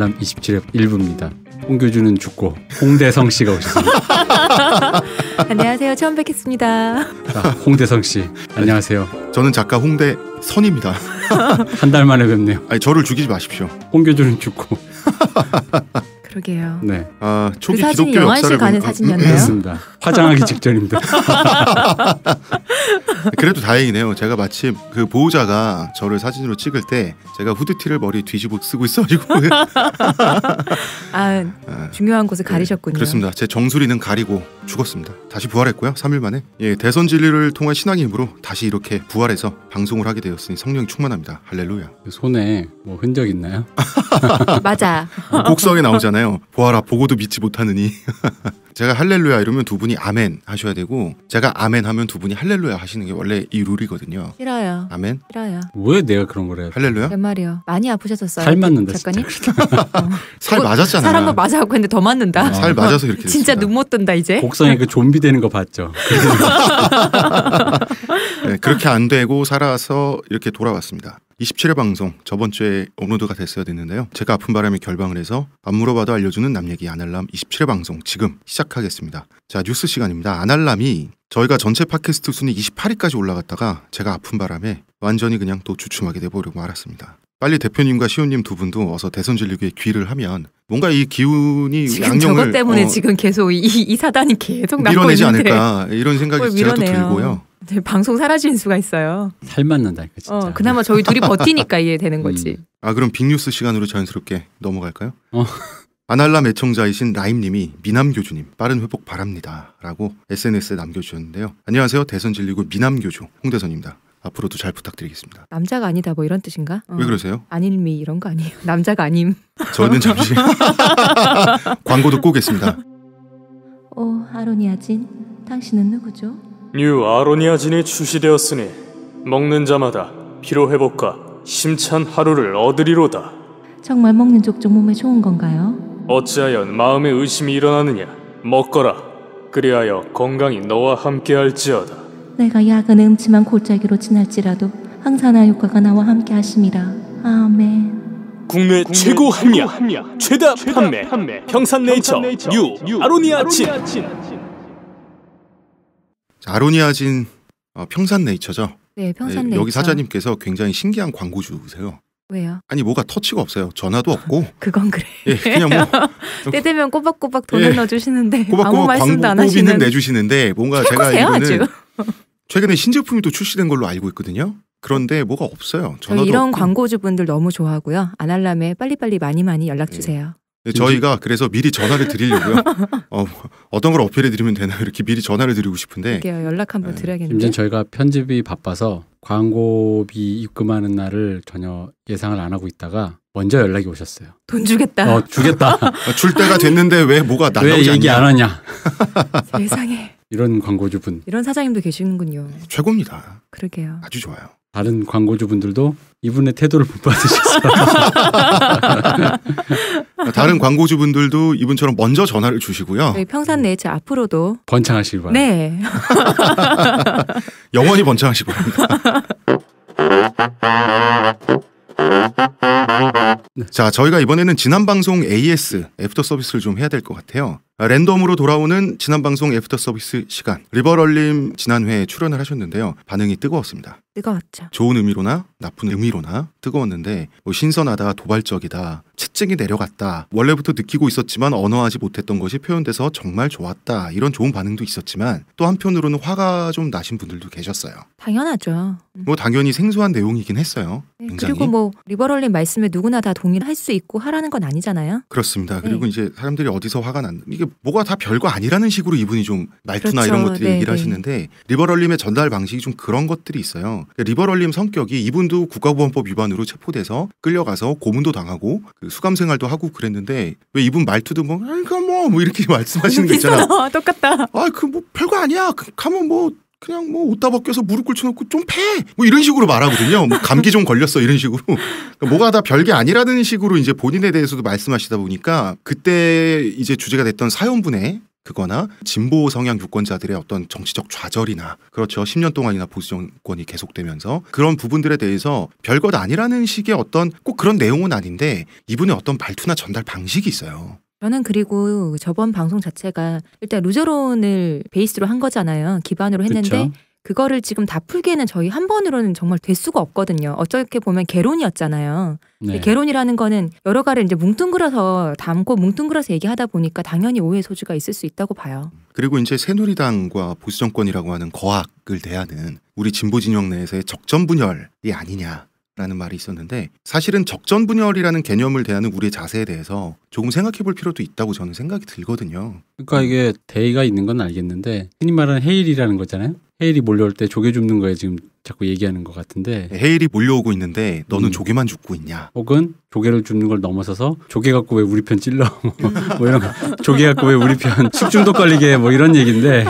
알람 2 7회 1부입니다. 홍교주는 죽고 홍대성 씨가 오셨습니다. 안녕하세요. 처음 뵙겠습니다. 자, 아, 홍대성 씨. 안녕하세요. 저는 작가 홍대선입니다. 한 달 만에 뵙네요. 아니, 저를 죽이지 마십시오. 홍교주는 죽고 그러게요. 네. 아, 초기 그 기독교 영화실 가는 사진이었나요? 맞습니다. 화장하기 직전입니다. 그래도 다행이네요. 제가 마침 그 보호자가 저를 사진으로 찍을 때 제가 후드티를 머리 뒤집어 쓰고 있어가지고 아, 아, 중요한 곳을 네. 가리셨군요. 그렇습니다. 제 정수리는 가리고 죽었습니다. 다시 부활했고요. 3일 만에 예, 대선 진리를 통한 신앙의 힘으로 다시 이렇게 부활해서 방송을 하게 되었으니 성령이 충만합니다. 할렐루야. 그 손에 뭐 흔적 있나요? 맞아. 어, 곡성에 나오잖아요. 보아라 보고도 믿지 못하느니. 제가 할렐루야 이러면 두 분이 아멘 하셔야 되고 제가 아멘 하면 두 분이 할렐루야 하시는 게 원래 이 룰이거든요. 싫어요. 아멘. 싫어요. 왜 내가 그런 걸 해요? 할렐루야? 내 말이요. 많이 아프셨었어요. 살 맞는다. 작가님. 어. 살 맞았잖아. 살 한번 맞아갖고 했는데 더 맞는다. 어. 살 맞아서 이렇게. 진짜 눈 못 뜬다 이제. 곡성에 그 좀비 되는 거 봤죠. 네, 그렇게 안 되고 살아서 이렇게 돌아왔습니다. 27회 방송 저번 주에 업로드가 됐어야 됐는데요. 제가 아픈 바람에 결방을 해서 안 물어봐도 알려주는 남 얘기 아날람 27회 방송 지금 시작하겠습니다. 자 뉴스 시간입니다. 아날람이 저희가 전체 팟캐스트 순위 28위까지 올라갔다가 제가 아픈 바람에 완전히 그냥 또 주춤하게 돼버리고 말았습니다. 빨리 대표님과 시호님 두 분도 어서 대선 진리교에 귀를 하면 뭔가 이 기운이 지금 양념을 저것 때문에 어, 지금 계속 이, 이 사단이 계속 밀어내지 않을까 이런 생각이 제가 또 들고요. 방송 사라진 수가 있어요. 살맞는다 이거 진짜. 어, 그나마 저희 둘이 버티니까 이해되는 거지. 음. 아 그럼 빅뉴스 시간으로 자연스럽게 넘어갈까요? 어. 아날람 애청자이신 라임님이 미남교주님 빠른 회복 바랍니다 라고 SNS에 남겨주셨는데요. 안녕하세요 대선 진리고 미남교주 홍대선입니다. 앞으로도 잘 부탁드리겠습니다. 남자가 아니다 뭐 이런 뜻인가? 어. 왜 그러세요? 아닐미 이런 거 아니에요. 남자가 아님. 저는 잠시 광고 듣고 오겠습니다. 오 아로니아진 당신은 누구죠? 뉴 아로니아진이 출시되었으니 먹는 자마다 피로 회복과 심찬 하루를 얻으리로다. 정말 먹는 족족 몸에 좋은 건가요? 어찌하여 마음에 의심이 일어나느냐? 먹거라. 그리하여 건강이 너와 함께할지어다. 내가 약은 음침한 골짜기로 지날지라도 항산화 효과가 나와 함께하심이라. 아멘. 국내, 국내 최고 합리 최다, 최다 판매, 평산네이처, 뉴 아로니아친. 아로니아친. 아로니아진 어, 평산네이처죠. 네, 평산네이처. 여기 사장님께서 굉장히 신기한 광고주세요. 왜요? 아니 뭐가 터치가 없어요. 전화도 없고. 그건 그래. 예, 그냥 뭐때 되면 꼬박꼬박 돈을 예, 넣어주시는데 꼬박꼬박 아무 말씀도 안 하시는. 내주시는데 뭔가 제가 이거는 최근에 신제품이 또 출시된 걸로 알고 있거든요. 그런데 뭐가 없어요. 전화도 이런 광고주분들 너무 좋아하고요. 아날람에 빨리빨리 많이 많이 연락 예. 주세요. 네, 저희가 그래서 미리 전화를 드리려고요. 어, 어떤 걸 어필해 드리면 되나 이렇게 미리 전화를 드리고 싶은데. 이게 연락 한번 네. 드려야겠네요. 지금 저희가 편집이 바빠서 광고비 입금하는 날을 전혀 예상을 안 하고 있다가 먼저 연락이 오셨어요. 돈 주겠다. 어, 주겠다. 아, 줄 때가 됐는데 왜 뭐가 나라오지왜 얘기 냐안 하냐. 세상에. 이런 광고주분. 이런 사장님도 계시는군요. 최고입니다. 그러게요. 아주 좋아요. 다른 광고주분들도 이분의 태도를 못 받으셨어요. 그러니까 다른 광고주분들도 이분처럼 먼저 전화를 주시고요. 네, 평산 네이 앞으로도 번창하시길 바랍니다. 네. 영원히 번창하시고 자, 저희가 이번에는 지난 방송 AS 애프터 서비스를 좀 해야 될 것 같아요. 랜덤으로 돌아오는 지난 방송 애프터 서비스 시간 리버럴님 지난회에 출연을 하셨는데요. 반응이 뜨거웠습니다. 뜨거웠죠. 좋은 의미로나 나쁜 의미로나 뜨거웠는데 뭐 신선하다, 도발적이다, 채찍이 내려갔다. 원래부터 느끼고 있었지만 언어하지 못했던 것이 표현돼서 정말 좋았다. 이런 좋은 반응도 있었지만 또 한편으로는 화가 좀 나신 분들도 계셨어요. 당연하죠. 뭐 당연히 생소한 내용이긴 했어요. 네, 그리고 뭐 리버럴님 말씀에 누구나 다 동의할 수 있고 하라는 건 아니잖아요. 그렇습니다. 그리고 네. 이제 사람들이 어디서 화가 난 이게 뭐가 다 별거 아니라는 식으로 이분이 좀 말투나 그렇죠. 이런 것들이 네, 얘기를 네. 하시는데 리버럴림의 전달 방식이 좀 그런 것들이 있어요. 리버럴림 성격이 이분도 국가보안법 위반으로 체포돼서 끌려가서 고문도 당하고 그 수감 생활도 하고 그랬는데 왜 이분 말투도 뭐 아이 가뭐 뭐 이렇게 말씀하시는 거 있잖아. 똑같다. 아 그 뭐 별거 아니야. 그, 가면 뭐 그냥 뭐 옷다 벗겨서 무릎 꿇쳐놓고 좀 패! 뭐 이런 식으로 말하거든요. 뭐 감기 좀 걸렸어 이런 식으로. 그러니까 뭐가 다 별게 아니라는 식으로 이제 본인에 대해서도 말씀하시다 보니까 그때 이제 주제가 됐던 사연분의 그거나 진보 성향 유권자들의 어떤 정치적 좌절이나 그렇죠. 10년 동안이나 보수 정권이 계속되면서 그런 부분들에 대해서 별것 아니라는 식의 어떤 꼭 그런 내용은 아닌데 이분의 어떤 말투나 전달 방식이 있어요. 저는 그리고 저번 방송 자체가 일단 루저론을 베이스로 한 거잖아요. 기반으로 했는데 그쵸? 그거를 지금 다 풀기에는 저희 한 번으로는 정말 될 수가 없거든요. 어떻게 보면 개론이었잖아요. 네. 개론이라는 거는 여러 가지 이제 뭉뚱그려서 담고 뭉뚱그려서 얘기하다 보니까 당연히 오해 소지가 있을 수 있다고 봐요. 그리고 이제 새누리당과 보수 정권이라고 하는 거악을 대하는 우리 진보 진영 내에서의 적전 분열이 아니냐. 라는 말이 있었는데 사실은 적전 분열이라는 개념을 대하는 우리의 자세에 대해서 조금 생각해 볼 필요도 있다고 저는 생각이 들거든요. 그러니까 이게 대의가 있는 건 알겠는데 흔히 말하는 해일이라는 거잖아요. 헤일이 몰려올 때 조개 줍는 거에 지금 자꾸 얘기하는 것 같은데 헤일이 몰려오고 있는데 너는 음. 조개만 줍고 있냐 혹은 조개를 줍는 걸 넘어서서 조개 갖고 왜 우리 편 찔러 뭐 이런 거 조개 갖고 왜 우리 편 식중독 걸리게 뭐 이런 얘기인데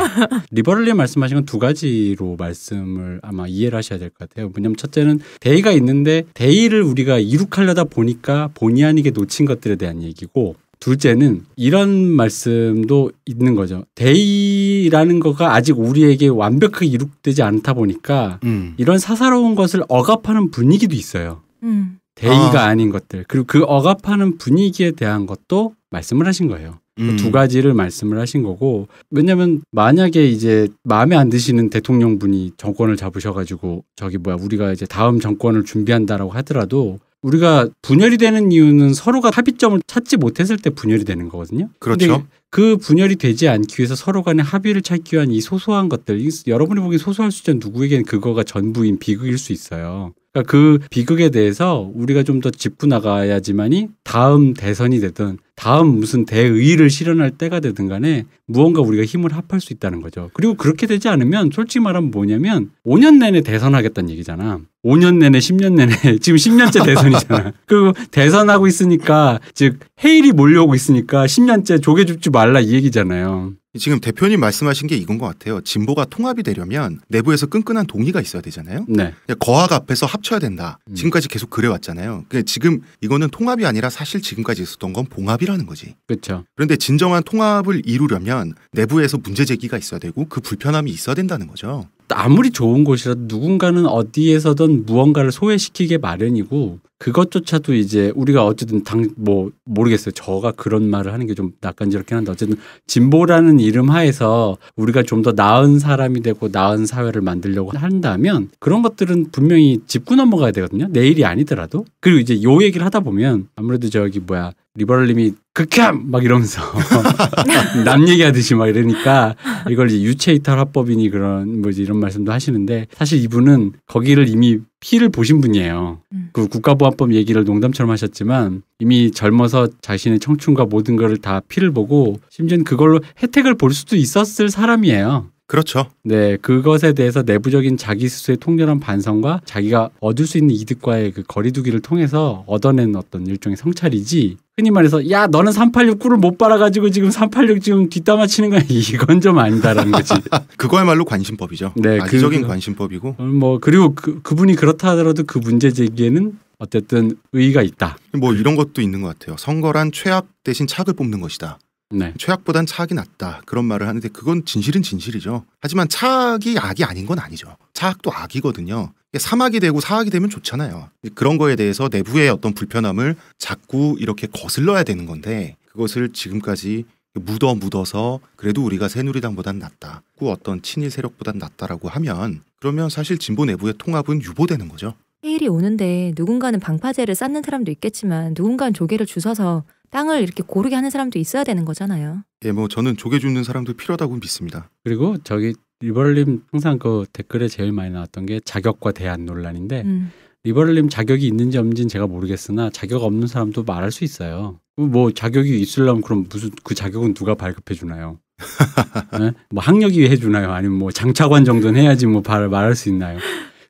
리버럴리 말씀하신 건 두 가지로 말씀을 아마 이해를 하셔야 될 것 같아요 왜냐면 첫째는 대의가 있는데 대의를 우리가 이룩하려다 보니까 본의 아니게 놓친 것들에 대한 얘기고 둘째는 이런 말씀도 있는 거죠. 대의라는 거가 아직 우리에게 완벽하게 이룩되지 않다 보니까 음. 이런 사사로운 것을 억압하는 분위기도 있어요. 음. 대의가 아. 닌 것들 그리고 그 억압하는 분위기에 대한 것도 말씀을 하신 거예요. 그 음. 두 가지를 말씀을 하신 거고 왜냐면 만약에 이제 마음에 안 드시는 대통령분이 정권을 잡으셔가지고 저기 뭐야 우리가 이제 다음 정권을 준비한다라고 하더라도 우리가 분열이 되는 이유는 서로가 합의점을 찾지 못했을 때 분열이 되는 거거든요. 그렇죠. 그 분열이 되지 않기 위해서 서로 간의 합의를 찾기 위한 이 소소한 것들, 여러분이 보기엔 소소할 수 있지만 누구에겐 그거가 전부인 비극일 수 있어요. 그러니까 그 비극에 대해서 우리가 좀 더 짚고 나가야지만이 다음 대선이 되든 다음 무슨 대의를 실현할 때가 되든 간에 무언가 우리가 힘을 합할 수 있다는 거죠. 그리고 그렇게 되지 않으면 솔직히 말하면 뭐냐면 5년 내내 대선하겠다는 얘기잖아. 5년 내내 10년 내내 지금 10년째 대선이잖아. 그리고 대선하고 있으니까 즉 해일이 몰려오고 있으니까 10년째 조개 줍지 말라 이 얘기잖아요. 지금 대표님 말씀하신 게 이건 것 같아요. 진보가 통합이 되려면 내부에서 끈끈한 동의가 있어야 되잖아요. 네. 거학 앞에서 합쳐야 된다. 음. 지금까지 계속 그래왔잖아요. 그러니까 지금 이거는 통합이 아니라 사실 지금까지 있었던 건 봉합이라는 거지. 그렇죠. 그런데 진정한 통합을 이루려면 내부에서 문제 제기가 있어야 되고 그 불편함이 있어야 된다는 거죠. 아무리 좋은 곳이라도 누군가는 어디에서든 무언가를 소외시키게 마련이고 그것조차도 이제 우리가 어쨌든 당 뭐 모르겠어요. 저가 그런 말을 하는 게 좀 낯간지럽긴 한데 어쨌든 진보라는 이름 하에서 우리가 좀 더 나은 사람이 되고 나은 사회를 만들려고 한다면 그런 것들은 분명히 짚고 넘어가야 되거든요. 내일이 아니더라도 그리고 이제 요 얘기를 하다 보면 아무래도 저기 뭐야 리버럴님이 극혐 막 이러면서 남 얘기하듯이 막 이러니까 이걸 이제 유체이탈 합법이니 그런 뭐지 이런 말씀도 하시는데 사실 이분은 거기를 이미 피를 보신 분이에요. 음. 그 국가보안법 얘기를 농담처럼 하셨지만 이미 젊어서 자신의 청춘과 모든 것을 다 피를 보고 심지어는 그걸로 혜택을 볼 수도 있었을 사람이에요. 그렇죠. 네, 그것에 대해서 내부적인 자기 스스로의 통렬한 반성과 자기가 얻을 수 있는 이득과의 그 거리두기를 통해서 얻어낸 어떤 일종의 성찰이지 흔히 말해서 야 너는 386구를 못 빨아가지고 지금 386 지금 뒷담화 치는 거야 이건 좀 아니다라는 거지. 그거야말로 관심법이죠. 네, 기적인 그, 그, 관심법이고. 어, 뭐 그리고 그, 그분이 그렇다 하더라도 그 문제 제기에는 어쨌든 의의가 있다. 뭐 이런 것도 있는 것 같아요. 선거란 최악 대신 착을 뽑는 것이다. 네. 최악보단 차악이 낫다 그런 말을 하는데 그건 진실은 진실이죠. 하지만 차악이 악이 아닌 건 아니죠. 차악도 악이거든요. 사막이 되고 사학이 되면 좋잖아요. 그런 거에 대해서 내부의 어떤 불편함을 자꾸 이렇게 거슬러야 되는 건데 그것을 지금까지 묻어 묻어서 그래도 우리가 새누리당보단 낫다. 고 어떤 친일 세력보단 낫다라고 하면 그러면 사실 진보 내부의 통합은 유보되는 거죠. 해일이 오는데 누군가는 방파제를 쌓는 사람도 있겠지만 누군가는 조개를 주워서 땅을 이렇게 고르게 하는 사람도 있어야 되는 거잖아요. 예, 뭐 저는 조개 줍는 사람도 필요하다고 믿습니다. 그리고 저기 리버럴님 항상 그 댓글에 제일 많이 나왔던 게 자격과 대안 논란인데 음. 리버럴님 자격이 있는지 없는지는 제가 모르겠으나 자격 없는 사람도 말할 수 있어요. 뭐 자격이 있으려면 그럼 무슨 그 자격은 누가 발급해 주나요? 네? 뭐 학력이 해 주나요? 아니면 뭐 장차관 정도는 해야지 뭐 말, 말할 수 있나요?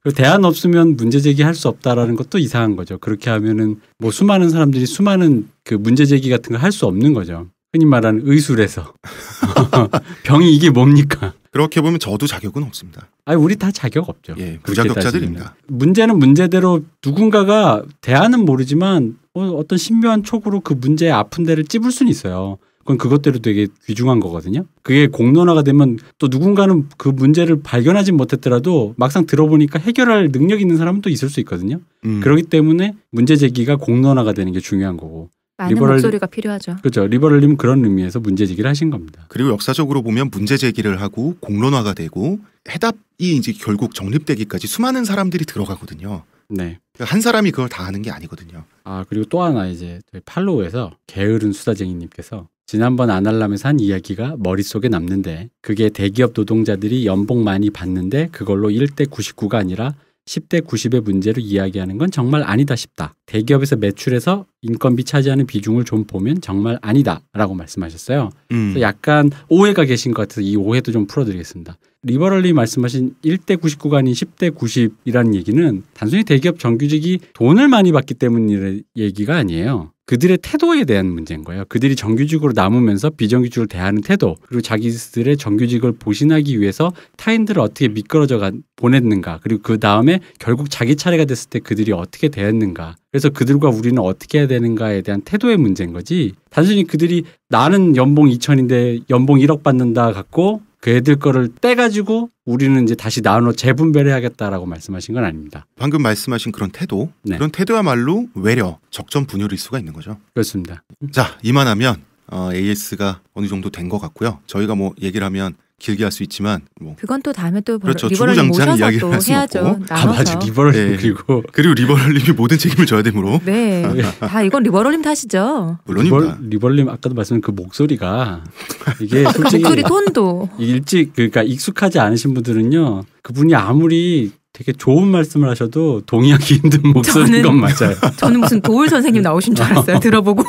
그 대안 없으면 문제 제기할 수 없다라는 것도 이상한 거죠. 그렇게 하면은 뭐 수많은 사람들이 수많은 그 문제 제기 같은 걸 할 수 없는 거죠. 흔히 말하는 의술에서 병이 이게 뭡니까? 그렇게 보면 저도 자격은 없습니다. 아니 우리 다 자격 없죠. 예, 부자격자들입니다. 문제는 문제대로 누군가가 대안은 모르지만 어, 어떤 신묘한 촉으로 그 문제의 아픈 데를 찝을 수는 있어요. 그건 그것대로 되게 귀중한 거거든요. 그게 공론화가 되면 또 누군가는 그 문제를 발견하지 못했더라도 막상 들어보니까 해결할 능력 있는 사람은 또 있을 수 있거든요. 음. 그렇기 때문에 문제 제기가 공론화가 되는 게 중요한 거고 많은 리버럴, 목소리가 필요하죠. 그렇죠. 리버럴님 그런 의미에서 문제 제기를 하신 겁니다. 그리고 역사적으로 보면 문제 제기를 하고 공론화가 되고 해답이 이제 결국 정립되기까지 수많은 사람들이 들어가거든요. 네. 그러니까 한 사람이 그걸 다 하는 게 아니거든요. 아 그리고 또 하나 이제 팔로우에서 게으른 수다쟁이님께서 지난번 안할라면서 한 이야기가 머릿속에 남는데 그게 대기업 노동자들이 연봉 많이 받는데 그걸로 1대 99가 아니라 10대 90의 문제를 이야기하는 건 정말 아니다 싶다. 대기업에서 매출에서 인건비 차지하는 비중을 좀 보면 정말 아니다라고 말씀하셨어요. 음. 그래서 약간 오해가 계신 것 같아서 이 오해도 좀 풀어드리겠습니다. 리버럴리 말씀하신 1대 99가 아닌 10대 90이라는 얘기는 단순히 대기업 정규직이 돈을 많이 받기 때문이라는 얘기가 아니에요. 그들의 태도에 대한 문제인 거예요. 그들이 정규직으로 남으면서 비정규직을 대하는 태도, 그리고 자기들의 정규직을 보신하기 위해서 타인들을 어떻게 미끄러져 보냈는가, 그리고 그 다음에 결국 자기 차례가 됐을 때 그들이 어떻게 대했는가. 그래서 그들과 우리는 어떻게 해야 되는가에 대한 태도의 문제인 거지. 단순히 그들이 나는 연봉 2천인데 연봉 1억 받는다 갖고 그 애들 거를 떼가지고 우리는 이제 다시 나눠 재분배를 해야겠다라고 말씀하신 건 아닙니다. 방금 말씀하신 그런 태도, 네. 그런 태도야말로 외려, 적점 분열일 수가 있는 거죠. 그렇습니다. 자, 이만하면 어, AS가 어느 정도 된 것 같고요. 저희가 뭐 얘기를 하면 길게 할 수 있지만 뭐 그건 또 다음에 또 그렇죠. 리버럴님 모셔서 이야기를 또 해야죠. 아 맞아 리버럴링 네. 그리고 그리고 리버럴링이 모든 책임을 져야 되므로 네다 이건 리버럴링 탓이죠. 물론입니다. 리버, 럴링 아까도 말씀드린 그 목소리가 이게 아, 그 솔직히 그 목소리 톤도 일찍 그러니까 익숙하지 않으신 분들은요 그분이 아무리 되게 좋은 말씀을 하셔도 동의하기 힘든 목소리인 건 맞아요. 저는 무슨 도울 선생님 나오신 줄 알았어요. 들어보고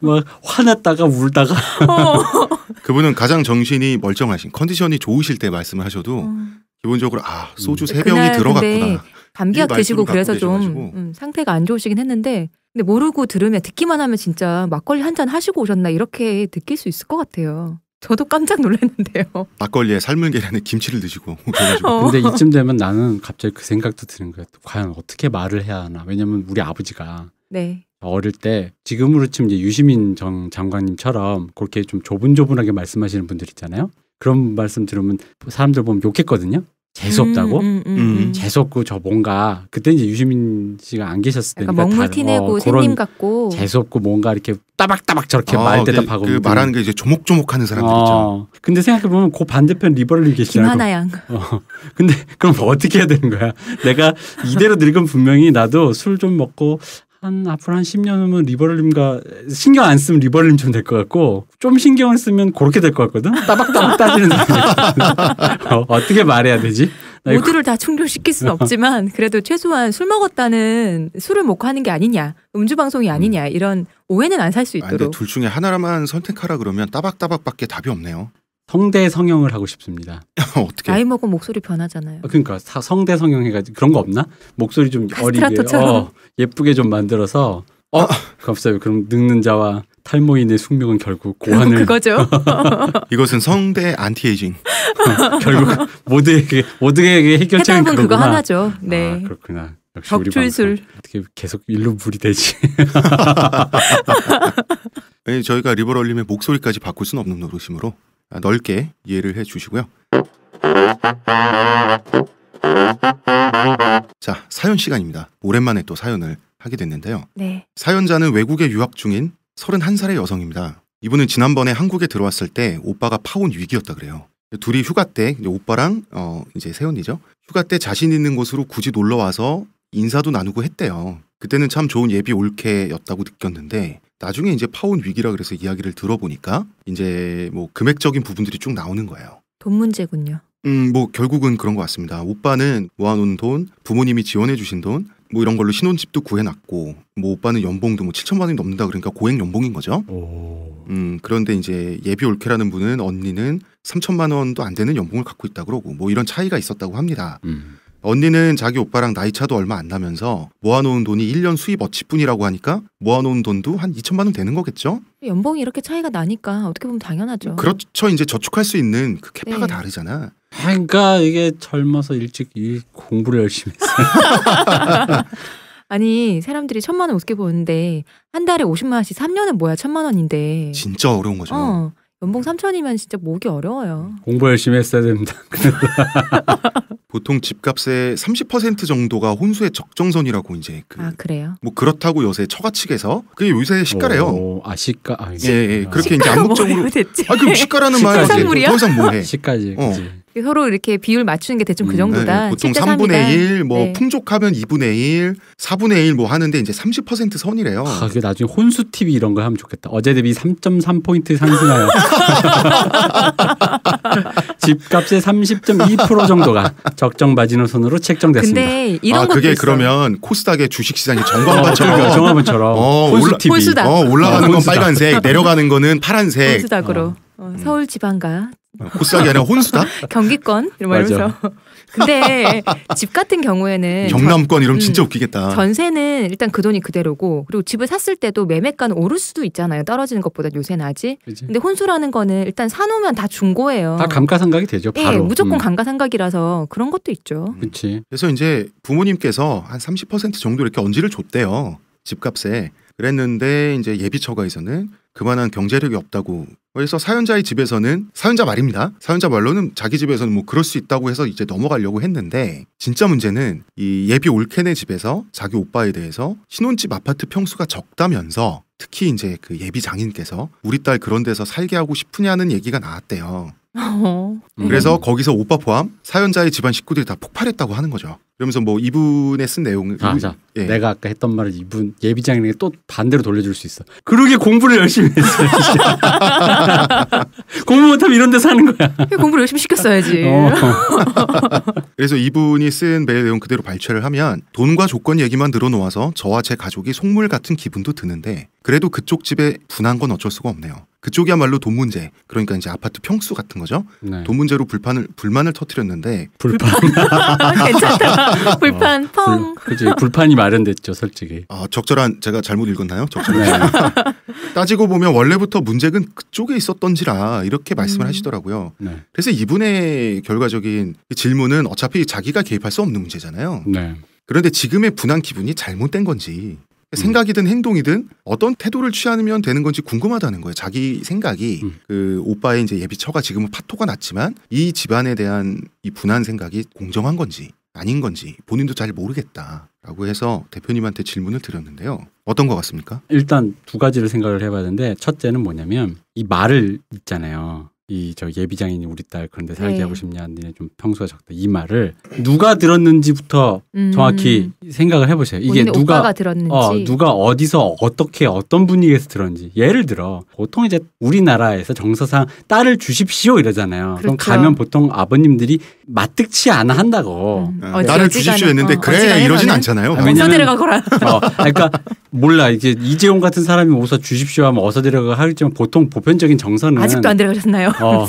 막 화났다가 울다가 어. 그분은 가장 정신이 멀쩡하신 컨디션이 좋으실 때 말씀을 하셔도 어. 기본적으로 아 소주 음. 세 병이 들어갔구나. 감기약 드시고 그래서 좀 음, 상태가 안 좋으시긴 했는데 근데 모르고 들으면 듣기만 하면 진짜 막걸리 한 잔 하시고 오셨나 이렇게 느낄 수 있을 것 같아요. 저도 깜짝 놀랐는데요. 막걸리에 삶은 계란에 김치를 드시고. 어. 근데 이쯤 되면 나는 갑자기 그 생각도 드는 거예요. 과연 어떻게 말을 해야 하나? 왜냐면 우리 아버지가 네. 어릴 때 지금으로 치면 이제 유시민 정 장관님처럼 그렇게 좀 조분조분하게 말씀하시는 분들 있잖아요. 그런 말씀 들으면 사람들 보면 욕했거든요. 재수 없다고 음, 음, 음, 음. 음. 재수 없고 저 뭔가 그때 이제 유시민 씨가 안 계셨을 때니까 멍물 티내고 어, 님 같고 재수 없고 뭔가 이렇게 따박따박 저렇게 어, 말 그, 대답하고 그, 그 말하는 게 이제 조목조목하는 사람들이죠. 어, 근데 생각해 보면 그 반대편 리버럴 계시잖아요. 김하나 양. 어, 근데 그럼 뭐 어떻게 해야 되는 거야? 내가 이대로 늙면 분명히 나도 술 좀 먹고 한 앞으로 한 10년 후면 리버럴님과 신경 안 쓰면 리버럴님처럼 될것 같고 좀 신경을 쓰면 그렇게 될 것 같거든. 따박따박 따지는 어, 어떻게 말해야 되지? 모두를 다 충족시킬 수는 어. 없지만 그래도 최소한 술 먹었다는 술을 먹고 하는 게 아니냐 음주 방송이 아니냐 음. 이런 오해는 안 살 수 있도록. 아, 근데 둘 중에 하나만 선택하라 그러면 따박따박밖에 답이 없네요. 성대 성형을 하고 싶습니다. 어떻게? 나이 먹고 목소리 변하잖아요. 아, 그러니까 성대 성형해가지고 그런 거 없나? 목소리 좀 어리게 어, 예쁘게 좀 만들어서 어 갑자기 아. 그럼 늙는 자와 탈모인의 숙명은 결국 고안을 그거죠. 이것은 성대 안티에이징. 결국 모두에게 모두에게 해결책은 그거구나. 하나죠. 아, 네. 아, 그렇구나. 역시 격출술. 어떻게 계속 일로 물이 되지? 저희가 리버럴님의 목소리까지 바꿀 수는 없는 노릇이므로 넓게 이해를 해 주시고요. 자, 사연 시간입니다. 오랜만에 또 사연을 하게 됐는데요. 네. 사연자는 외국에 유학 중인 31살의 여성입니다. 이분은 지난번에 한국에 들어왔을 때 오빠가 파혼 위기였다 그래요. 둘이 휴가 때 오빠랑 어 이제 세연이죠. 휴가 때 자신 있는 곳으로 굳이 놀러 와서 인사도 나누고 했대요. 그때는 참 좋은 예비 올케였다고 느꼈는데 나중에 이제 파혼 위기라 그래서 이야기를 들어보니까 이제 뭐 금액적인 부분들이 쭉 나오는 거예요. 돈 문제군요. 음, 뭐 결국은 그런 것 같습니다. 오빠는 모아놓은 돈, 부모님이 지원해주신 돈, 뭐 이런 걸로 신혼집도 구해놨고, 뭐 오빠는 연봉도 뭐 7천만 원이 넘는다 그러니까 고액 연봉인 거죠. 음, 그런데 이제 예비 올케라는 분은 언니는 3천만 원도 안 되는 연봉을 갖고 있다 그러고, 뭐 이런 차이가 있었다고 합니다. 음. 언니는 자기 오빠랑 나이 차도 얼마 안 나면서 모아놓은 돈이 1년 수입 어치뿐이라고 하니까 모아놓은 돈도 한 2천만 원 되는 거겠죠? 연봉이 이렇게 차이가 나니까 어떻게 보면 당연하죠. 그렇죠. 이제 저축할 수 있는 그 캐파가 네. 다르잖아. 그러니까 이게 젊어서 일찍 공부를 열심히 했어요. 아니 사람들이 천만 원 우습게 보는데 한 달에 50만 원씩 3년은 뭐야 천만 원인데. 진짜 어려운 거죠. 어. 연봉 3천이면 진짜 모기 어려워요. 공부 열심히 했어야 됩니다. 보통 집값의 30% 정도가 혼수의 적정선이라고 이제 그, 아 그래요? 뭐 그렇다고 요새 처가측에서 그게 요새 시가래요. 오, 어, 아 시가 아, 예, 예 그렇게 이제 암묵적으로 뭐 아 그럼 시가라는 말이 이제 더 이상 뭐해? 시까지. 어. 서로 이렇게 비율 맞추는 게 대충 그 음, 그 정도다. 네, 네. 보통 3분의 1, 뭐 네. 풍족하면 2분의 1, 4분의 1 뭐 하는데 이제 30% 선이래요. 아, 그 나중에 혼수 TV 이런 거 하면 좋겠다. 어제 대비 3.3 포인트 상승하여. 집값의 30.2% 정도가 적정 마지노선으로 책정됐습니다. 근데 이런 아, 그게 있어. 그러면 코스닥의 주식시장이 정광판처럼 정화분처럼 어, 어 올라, 어, 올라가는 건 어, 빨간색, 내려가는 거는 파란색. 홀수닥으로 어. 어. 서울 지방가. 코스닥이 아니라 혼수다? 경기권 이러면서. 근데 집 같은 경우에는 경남권 이러면 음, 진짜 웃기겠다. 전세는 일단 그 돈이 그대로고 그리고 집을 샀을 때도 매매가는 오를 수도 있잖아요. 떨어지는 것보다 요새 나지. 근데 혼수라는 거는 일단 사놓으면 다 중고예요. 다 감가상각이 되죠. 예, 바로. 네, 무조건 음. 감가상각이라서 그런 것도 있죠. 그렇지. 그래서 이제 부모님께서 한 30% 정도 이렇게 언지를 줬대요. 집값에. 그랬는데 이제 예비처가에서는 그만한 경제력이 없다고 그래서 사연자의 집에서는 사연자 말입니다. 사연자 말로는 자기 집에서는 뭐 그럴 수 있다고 해서 이제 넘어가려고 했는데 진짜 문제는 이 예비 올케네 집에서 자기 오빠에 대해서 신혼집 아파트 평수가 적다면서 특히 이제 그 예비 장인께서 우리 딸 그런 데서 살게 하고 싶으냐는 얘기가 나왔대요. 음. 그래서 거기서 오빠 포함 사연자의 집안 식구들이 다 폭발했다고 하는 거죠. 그러면서 뭐 이분의 쓴 내용 아, 맞아. 예. 내가 아까 했던 말을 이분 예비장에게 또 반대로 돌려줄 수 있어. 그러게 공부를 열심히 했어. 공부 못하면 이런 데 사는 거야. 공부를 열심히 시켰어야지. 어. 그래서 이분이 쓴 메일 내용 그대로 발췌를 하면 돈과 조건 얘기만 늘어놓아서 저와 제 가족이 속물 같은 기분도 드는데 그래도 그쪽 집에 분한 건 어쩔 수가 없네요. 그쪽이야말로 돈 문제 그러니까 이제 아파트 평수 같은 거죠 네. 돈 문제로 불판을 불만을 터트렸는데 불판 괜찮다 불판 어, 펑 불, 그치 불판이 마련됐죠 솔직히 아 적절한 제가 잘못 읽었나요 적절한 네. 따지고 보면 원래부터 문제는 그쪽에 있었던지라 이렇게 말씀을 음. 하시더라고요 네. 그래서 이분의 결과적인 질문은 어차피 자기가 개입할 수 없는 문제잖아요 네. 그런데 지금의 분한 기분이 잘못된 건지 음. 생각이든 행동이든 어떤 태도를 취하면 되는 건지 궁금하다는 거예요. 자기 생각이 음. 그 오빠의 이제 예비처가 지금은 파토가 났지만 이 집안에 대한 이 분한 생각이 공정한 건지 아닌 건지 본인도 잘 모르겠다라고 해서 대표님한테 질문을 드렸는데요. 어떤 것 같습니까? 일단 두 가지를 생각을 해봤는데 첫째는 뭐냐면 이 말을 있잖아요. 이저 예비장인 우리 딸 그런데 살게 네. 하고 싶냐 니네 좀 평수가 작다 이 말을 누가 들었는지부터 음. 정확히 생각을 해보세요 이게 누가 들었는지 어, 누가 어디서 어떻게 어떤 분위기에서 들었는지 예를 들어 보통 이제 우리나라에서 정서상 딸을 주십시오 이러잖아요 그렇죠. 그럼 가면 보통 아버님들이 마뜩치 않아 한다고 음. 아, 어, 딸을 주십시오 했는데 어, 그래 이러진 않잖아요 왜냐면, 어서 그러니까 몰라 이제 이재용 같은 사람이 오서 주십시오 하면 어서 데려가 할겠지만 보통 보편적인 정서는 아직도 안 데려가셨나요? 어,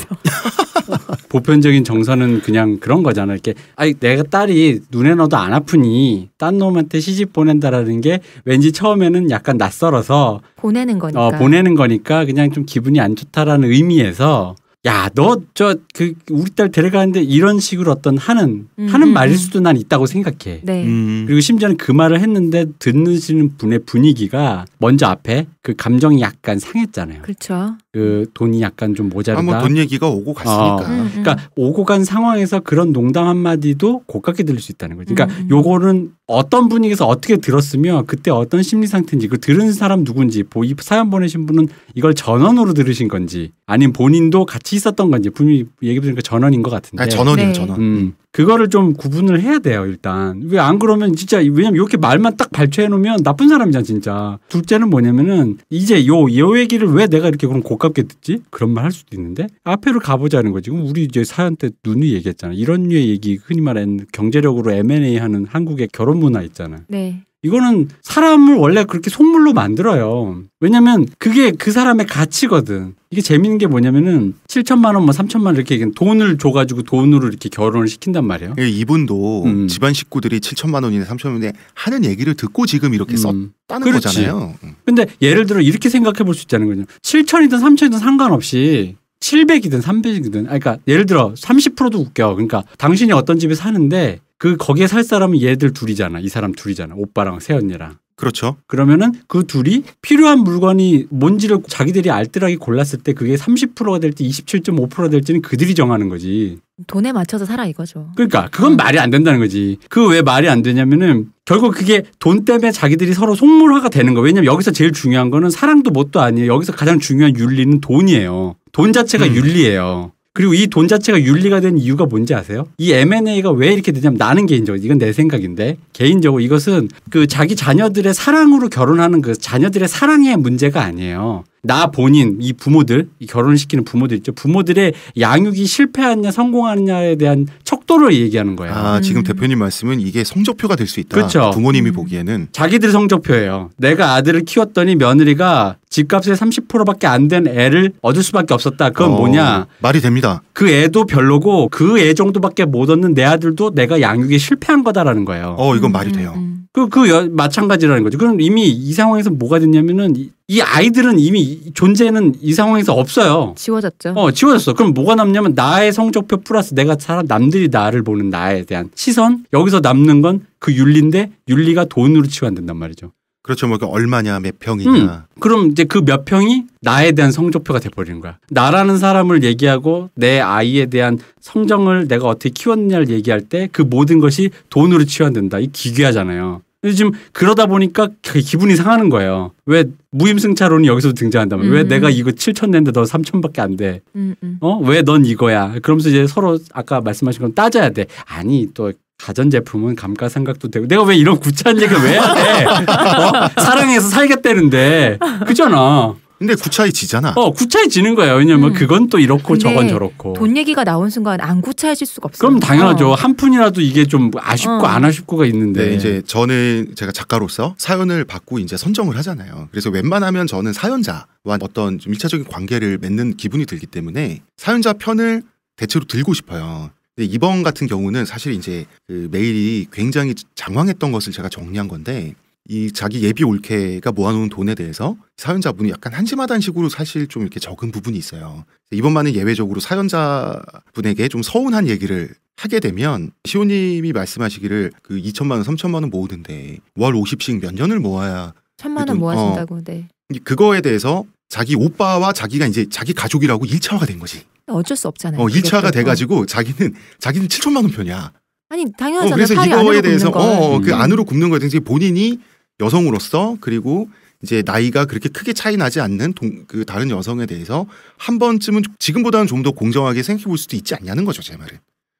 보편적인 정서는 그냥 그런 거잖아요. 이렇게 아니 내가 딸이 눈에 넣어도 안 아프니 딴 놈한테 시집 보낸다라는 게 왠지 처음에는 약간 낯설어서 보내는 거니까 어, 보내는 거니까 그냥 좀 기분이 안 좋다라는 의미에서 야, 너 저 그 우리 딸 데려가는데 이런 식으로 어떤 하는 음, 하는 음, 말일 음. 수도 난 있다고 생각해. 네. 음. 그리고 심지어는 그 말을 했는데 듣는 분의 분위기가 먼저 앞에 그 감정이 약간 상했잖아요. 그렇죠. 그 음. 돈이 약간 좀 모자르다. 아, 뭐돈 얘기가 오고 어, 갔으니까. 어, 그러니까 음, 음. 오고 간 상황에서 그런 농담 한 마디도 고깝게 들릴 수 있다는 거죠. 그러니까 음. 요거는 어떤 분위기에서 어떻게 들었으며 그때 어떤 심리 상태인지 그 들은 사람 누군지 이 사연 보내신 분은 이걸 전원으로 들으신 건지 아니면 본인도 같이 있었던 건지 분명히 얘기 들으니까 전원인 것 같은데. 아니, 전원이에요, 네. 전원. 음. 그거를 좀 구분을 해야 돼요 일단 왜 안 그러면 진짜 왜냐면 이렇게 말만 딱 발췌해 놓으면 나쁜 사람이잖아 진짜 둘째는 뭐냐면은 이제 요요 얘기를 왜 내가 이렇게 그럼 고깝게 듣지 그런 말 할 수도 있는데 앞에로 가보자는 거지 우리 이제 사연 때 누누이 얘기했잖아 이런 류의 얘기 흔히 말하는 경제력으로 M&A 하는 한국의 결혼 문화 있잖아 네. 이거는 사람을 원래 그렇게 속물로 만들어요. 왜냐면 그게 그 사람의 가치거든. 이게 재밌는 게 뭐냐면은 7천만 원, 뭐 3천만 원 이렇게 돈을 줘가지고 돈으로 이렇게 결혼을 시킨단 말이에요. 예, 이분도 음. 집안 식구들이 7천만 원이나 3천만 원에 하는 얘기를 듣고 지금 이렇게 음. 썼다는 그렇지. 거잖아요. 음. 근데 예를 들어 이렇게 생각해 볼 수 있다는 거죠. 7천이든 3천이든 상관없이 700이든 300이든, 아, 그러니까 예를 들어 30%도 웃겨. 그러니까 당신이 어떤 집에 사는데 그 거기에 살 사람은 얘들 둘이잖아. 이 사람 둘이잖아. 오빠랑 새언니랑. 그렇죠. 그러면은 그 둘이 필요한 물건이 뭔지를 자기들이 알뜰하게 골랐을 때 그게 30%가 될지 27.5%가 될지는 그들이 정하는 거지. 돈에 맞춰서 살아 이거죠. 그러니까 그건 어. 말이 안 된다는 거지. 그 왜 말이 안 되냐면은 결국 그게 돈 때문에 자기들이 서로 속물화가 되는 거. 왜냐면 여기서 제일 중요한 거는 사랑도 뭣도 아니에요. 여기서 가장 중요한 윤리는 돈이에요. 돈 자체가 음. 윤리예요. 그리고 이 돈 자체가 윤리가 된 이유가 뭔지 아세요? 이 M&A가 왜 이렇게 되냐면 나는 개인적으로 이건 내 생각인데 개인적으로 이것은 그 자기 자녀들의 사랑으로 결혼하는 그 자녀들의 사랑의 문제가 아니에요. 나 본인 이 부모들 이 결혼을 시키는 부모들 있죠 부모들의 양육이 실패하느냐 성공하느냐에 대한 척도를 얘기하는 거예요. 아 지금 대표님 말씀은 이게 성적표가 될 수 있다. 그렇죠. 부모님이 보기에는 자기들 성적표예요. 내가 아들을 키웠더니 며느리가 집값의 30%밖에 안 된 애를 얻을 수밖에 없었다. 그건 어, 뭐냐? 말이 됩니다. 그 애도 별로고 그 애 정도밖에 못 얻는 내 아들도 내가 양육에 실패한 거다라는 거예요. 어 이건 말이 돼요. 음, 음, 음. 그, 그 여, 마찬가지라는 거죠. 그럼 이미 이 상황에서 뭐가 됐냐면은 이, 아이들은 이미 존재는 이 상황에서 없어요. 지워졌죠. 어, 지워졌어. 그럼 뭐가 남냐면 나의 성적표 플러스 내가 사람 남들이 나를 보는 나에 대한 시선 여기서 남는 건 그 윤리인데 윤리가 돈으로 치환된단 말이죠. 그렇죠. 뭐 얼마냐, 몇 평이냐. 음, 그럼 이제 그 몇 평이 나에 대한 성적표가 돼버리는 거야. 나라는 사람을 얘기하고 내 아이에 대한 성정을 내가 어떻게 키웠느냐를 얘기할 때 그 모든 것이 돈으로 치환된다. 이 기괴하잖아요. 근데 지금 그러다 보니까 그 기분이 상하는 거예요. 왜 무임승차론이 여기서 등장한다면 음. 왜 내가 이거 7천 낸데 너 3천밖에 안 돼? 음, 음. 어? 왜 넌 이거야? 그러면서 이제 서로 아까 말씀하신 건 따져야 돼. 아니 또 가전제품은 감가상각도 되고 내가 왜 이런 구차한 얘기를 왜 해야 돼? 어? 사랑해서 살겠다는데 그잖아. 근데 구차히 지잖아. 어, 구차히 지는 거예 왜냐면 음. 그건 또 이렇고 저건 저렇고. 돈 얘기가 나온 순간 안 구차해질 수가 없어 그럼 당연하죠. 어. 한 푼이라도 이게 좀 아쉽고 어. 안 아쉽고가 있는데. 네, 이제 저는 제가 작가로서 사연을 받고 이제 선정을 하잖아요. 그래서 웬만하면 저는 사연자와 어떤 좀 일차적인 관계를 맺는 기분이 들기 때문에 사연자 편을 대체로 들고 싶어요. 근데 이번 같은 경우는 사실 이제 그 메일이 굉장히 장황했던 것을 제가 정리한 건데 이 자기 예비 올케가 모아놓은 돈에 대해서 사연자분이 약간 한심하다는 식으로 사실 좀 이렇게 적은 부분이 있어요. 이번만은 예외적으로 사연자분에게 좀 서운한 얘기를 하게 되면 시호님이 말씀하시기를 그 2천만 원, 3천만 원 모으는데 월 50씩 몇 년을 모아야 천만 원 모아진다고, 어, 네. 그거에 대해서 자기 오빠와 자기가 이제 자기 가족이라고 일차화가된 거지. 어쩔 수 없잖아요. 어, 일차가 돼가지고 자기는 자기는 7천만 원 편이야. 아니 어, 당연하잖아요. 어, 그래서 어, 이거에 대해서 어그 음. 안으로 굽는 거에 대해서 본인이 여성으로서 그리고 이제 나이가 그렇게 크게 차이 나지 않는 동, 그 다른 여성에 대해서 한 번쯤은 지금보다는 좀 더 공정하게 생각해 볼 수도 있지 않냐는 거죠 제 말은.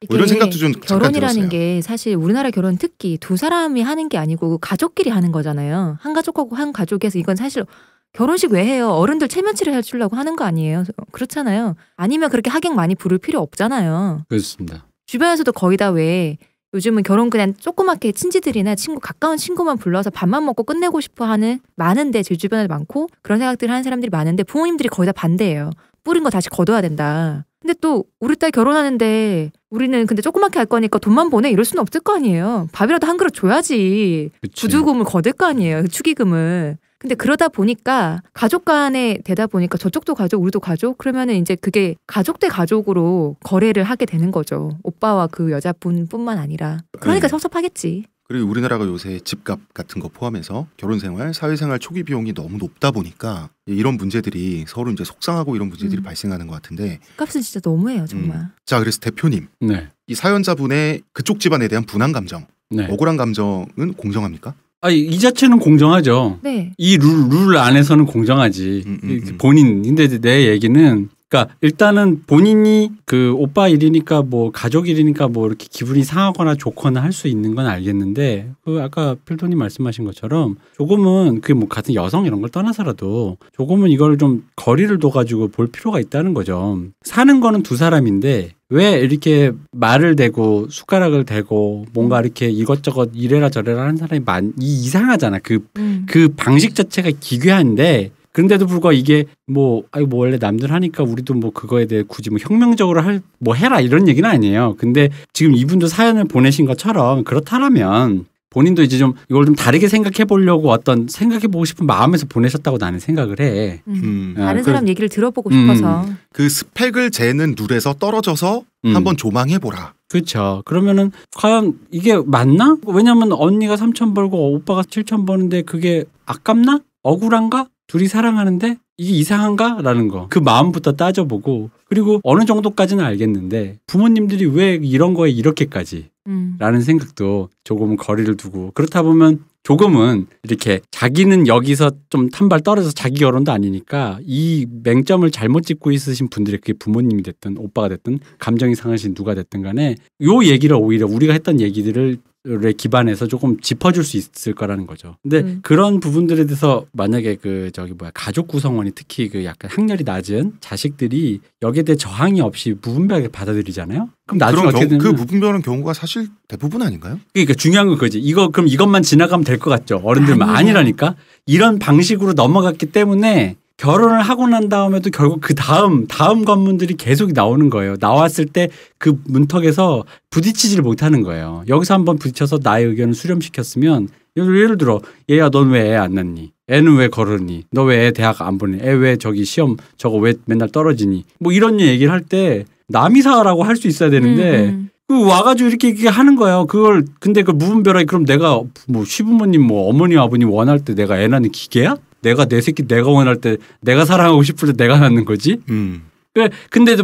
뭐 이런 생각도 좀 결혼이라는 게 사실 우리나라 결혼 특히 두 사람이 하는 게 아니고 그 가족끼리 하는 거잖아요. 한 가족하고 한 가족에서 이건 사실 결혼식 왜 해요? 어른들 체면치를 해주려고 하는 거 아니에요? 그렇잖아요. 아니면 그렇게 하객 많이 부를 필요 없잖아요. 그렇습니다. 주변에서도 거의 다왜 요즘은 결혼 그냥 조그맣게 친지들이나 친구 가까운 친구만 불러서 밥만 먹고 끝내고 싶어 하는 많은데 제 주변에도 많고 그런 생각들을 하는 사람들이 많은데 부모님들이 거의 다 반대예요. 뿌린 거 다시 거둬야 된다. 근데 또 우리 딸 결혼하는데 우리는 근데 조그맣게 할 거니까 돈만 보내 이럴 수는 없을 거 아니에요. 밥이라도 한 그릇 줘야지. 그치. 부주금을 거둘 거 아니에요. 축의금을. 근데 그러다 보니까 가족 간에 되다 보니까 저쪽도 가족, 우리도 가족 그러면은 이제 그게 가족 대 가족으로 거래를 하게 되는 거죠. 오빠와 그 여자분뿐만 아니라 그러니까 네. 섭섭하겠지. 그리고 우리나라가 요새 집값 같은 거 포함해서 결혼 생활, 사회 생활 초기 비용이 너무 높다 보니까 이런 문제들이 서로 이제 속상하고 이런 문제들이 음. 발생하는 것 같은데 집 값은 진짜 너무해요 음. 정말. 음. 자 그래서 대표님, 네. 이 사연자분의 그쪽 집안에 대한 분한 감정, 네. 억울한 감정은 공정합니까? 아니 이 자체는 공정하죠. 네. 이 룰룰 룰 안에서는 공정하지. 음, 음, 음. 본인 근데 내 얘기는 그러니까 일단은 본인이 그 오빠 일이니까 뭐 가족 일이니까 뭐 이렇게 기분이 상하거나 좋거나 할 수 있는 건 알겠는데 그 아까 필토님 말씀하신 것처럼 조금은 그 뭐 같은 여성 이런 걸 떠나서라도 조금은 이걸 좀 거리를 둬가지고 볼 필요가 있다는 거죠. 사는 거는 두 사람인데 왜 이렇게 말을 대고 숟가락을 대고 뭔가 음. 이렇게 이것저것 이래라 저래라 하는 사람이 많이 이상하잖아. 그, 음. 그 방식 자체가 기괴한데 그런데도 불구하고 이게 뭐, 아이 뭐 원래 남들 하니까 우리도 뭐 그거에 대해 굳이 뭐 혁명적으로 할, 뭐 해라 이런 얘기는 아니에요. 근데 지금 이분도 사연을 보내신 것처럼 그렇다라면 본인도 이제 좀 이걸 좀 다르게 생각해 보려고 어떤 생각해 보고 싶은 마음에서 보내셨다고 나는 생각을 해. 음. 음. 다른 아, 사람 그, 얘기를 들어보고 음. 싶어서. 그 스펙을 재는 룰에서 떨어져서 음. 한번 조망해 보라. 그렇죠. 그러면은 과연 이게 맞나? 왜냐면 언니가 삼천 벌고 오빠가 칠천 버는데 그게 아깝나? 억울한가? 둘이 사랑하는데 이게 이상한가라는 거. 그 마음부터 따져보고 그리고 어느 정도까지는 알겠는데 부모님들이 왜 이런 거에 이렇게까지 음. 라는 생각도 조금 거리를 두고 그렇다 보면 조금은 이렇게 자기는 여기서 좀 탄발 떨어져서 자기 결혼도 아니니까 이 맹점을 잘못 짚고 있으신 분들이 그게 부모님이 됐든 오빠가 됐든 감정이 상하신 누가 됐든 간에 요 얘기를 오히려 우리가 했던 얘기들을 를 기반해서 조금 짚어줄 수 있을 거라는 거죠. 근데 음. 그런 부분들에 대해서 만약에 그 저기 뭐야 가족 구성원이 특히 그 약간 학렬이 낮은 자식들이 여기에 대해 저항이 없이 무분별하게 받아들이잖아요. 그럼 나중에 어떻게 되그 무분별한 경우가 사실 대부분 아닌가요? 그러니까 중요한 건 그거지. 이거 그럼 이것만 지나가면 될 것 같죠. 어른들만 아니라니까 이런 방식으로 넘어갔기 때문에 결혼을 하고 난 다음에도 결국 그 다음 다음 관문들이 계속 나오는 거예요. 나왔을 때 그 문턱에서 부딪히지를 못하는 거예요. 여기서 한번 부딪혀서 나의 의견을 수렴시켰으면 예를 들어 얘야 넌 왜 애 안 낳니? 애는 왜걸으니너 왜 애 대학 안 보니? 애 왜 저기 시험 저거 왜 맨날 떨어지니? 뭐 이런 얘기를 할 때 남이 사라고 할 수 있어야 되는데 음, 음. 그 와가지고 이렇게, 이렇게 하는 거예요. 그걸 근데 그 무분별하게 그럼 내가 뭐 시부모님 뭐 어머니 아버님 원할 때 내가 애 낳는 기계야? 내가 내 새끼 내가 원할 때 내가 사랑하고 싶을 때 내가 낳는 거지. 음. 그 근데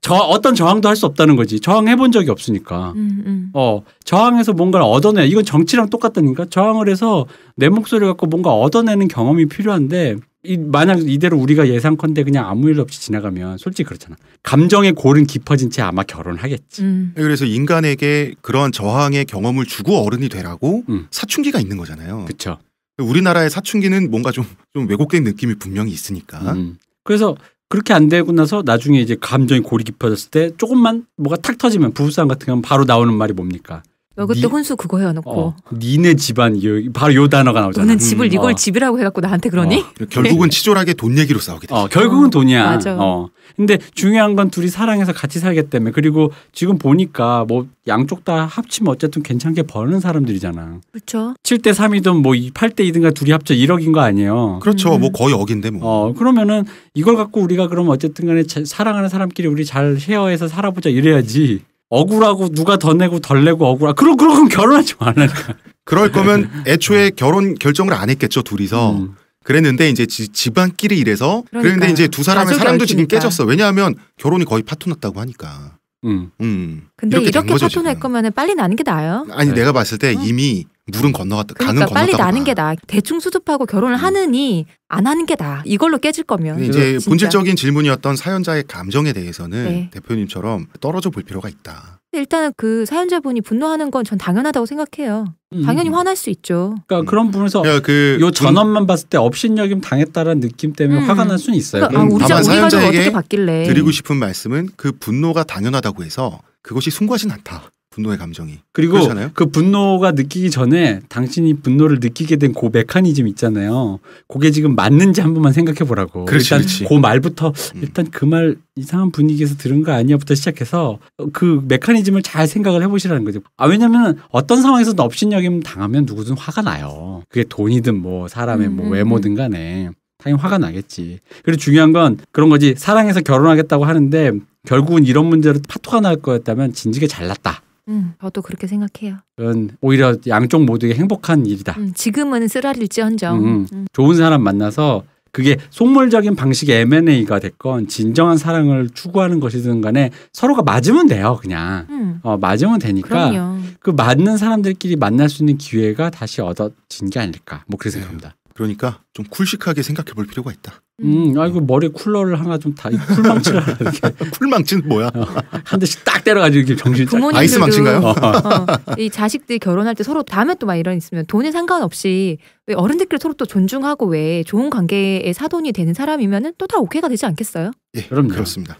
저 어떤 저항도 할 수 없다는 거지. 저항해 본 적이 없으니까. 음, 음. 어 저항해서 뭔가를 얻어내. 이건 정치랑 똑같다니까. 저항을 해서 내 목소리 갖고 뭔가 얻어내는 경험이 필요한데 이 만약 이대로 우리가 예상컨대 그냥 아무 일 없이 지나가면 솔직히 그렇잖아. 감정의 골은 깊어진 채 아마 결혼하겠지. 음. 네, 그래서 인간에게 그런 저항의 경험을 주고 어른이 되라고 음. 사춘기가 있는 거잖아요. 그렇죠. 우리나라의 사춘기는 뭔가 좀, 좀 왜곡된 느낌이 분명히 있으니까. 음. 그래서 그렇게 안 되고 나서 나중에 이제 감정이 골이 깊어졌을 때 조금만 뭐가 탁 터지면 부부싸움 같은 경우는 바로 나오는 말이 뭡니까? 너 그때 니, 혼수 그거 해놓고 어, 그 니네 집안 요, 바로 요 단어가 나오잖아. 너는 집을 음, 어. 이걸 어. 집이라고 해갖고 나한테 그러니? 어. 결국은 치졸하게 돈 얘기로 싸우게 돼. 죠 어, 결국은 어, 돈이야. 맞아. 어. 근데 중요한 건 둘이 사랑해서 같이 살기 때문에 그리고 지금 보니까 뭐 양쪽 다 합치면 어쨌든 괜찮게 버는 사람들이잖아. 그렇죠. 7대 3이든 뭐 8대 2든가 둘이 합쳐 1억인 거 아니에요. 그렇죠. 음. 뭐 거의 억인데 뭐. 어 그러면은 이걸 갖고 우리가 그럼 어쨌든 간에 자, 사랑하는 사람끼리 우리 잘헤어해서 살아보자 이래야지. 억울하고 누가 더 내고 덜 내고 억울하. 그럼 그럼 결혼하지 말라니까. 그럴 거면 네. 애초에 결혼 결정을 안 했겠죠 둘이서. 음. 그랬는데 이제 집안끼리 이래서 그러니까 그랬는데 이제 두 사람의 사랑도 지금 깨졌어. 왜냐하면 결혼이 거의 파토났다고 하니까. 음. 음. 근데 이렇게, 이렇게 파토 날거면 빨리 나는 게 나아요. 아니 네. 내가 봤을 때 어. 이미 물은 건너갔다. 그러니까 강은 빨리 나는 봐. 게 나. 아 대충 수습하고 결혼을 음. 하느니 안 하는 게 나. 아 이걸로 깨질 거면. 이제 진짜. 본질적인 질문이었던 사연자의 감정에 대해서는 네. 대표님처럼 떨어져 볼 필요가 있다. 일단은 그 사연자분이 분노하는 건 전 당연하다고 생각해요. 음. 당연히 음. 화날 수 있죠. 그러니까 음. 그런 부분에서 야, 그, 전원만 봤을 때 업신여김 당했다라는 느낌 때문에 음. 화가 날 수는 있어요. 그러니까, 음, 아, 우리 다만 사연자에게 어떻게 바길래. 드리고 싶은 말씀은 그 분노가 당연하다고 해서 그것이 숭고하진 않다. 분노의 감정이 그리고 그렇잖아요? 그 분노가 느끼기 전에 당신이 분노를 느끼게 된 그 메커니즘 있잖아요. 그게 지금 맞는지 한 번만 생각해 보라고. 일단 그렇지. 그 말부터 음. 일단 그 말 이상한 분위기에서 들은 거 아니야부터 시작해서 그 메커니즘을 잘 생각을 해보시라는 거죠. 아 왜냐하면 어떤 상황에서 업신여김 당하면 누구든 화가 나요. 그게 돈이든 뭐 사람의 뭐 음. 뭐 외모든 음. 간에 당연히 화가 나겠지. 그리고 중요한 건 그런 거지 사랑해서 결혼하겠다고 하는데 결국은 이런 문제로 파토가 날 거였다면 진즉게 잘났다. 음, 저도 그렇게 생각해요. 그런 오히려 양쪽 모두에게 행복한 일이다. 음, 지금은 쓰라릴지언정. 음, 음, 음. 좋은 사람 만나서 그게 속물적인 방식의 M&A가 됐건 진정한 사랑을 추구하는 것이든 간에 서로가 맞으면 돼요, 그냥. 음. 어, 맞으면 되니까 그럼요. 그 맞는 사람들끼리 만날 수 있는 기회가 다시 얻어진 게 아닐까. 뭐 그렇게 생각합니다. 그러니까 좀 쿨식하게 생각해 볼 필요가 있다. 음, 아이고 머리 쿨러를 하나 좀 다 쿨망치를 하나 이렇게. 쿨망치 뭐야? 어, 한 대씩 딱 때려가지고 이렇게 정신 짝. 아이스 망치인가요? 어. 어. 어 이자식들 결혼할 때 서로 다음에 또 막 이런 있으면 돈에 상관없이 왜 어른들끼리 서로 또 존중하고 왜 좋은 관계의 사돈이 되는 사람이면은 또 다 오케이가 되지 않겠어요? 예, 그럼 그렇습니다.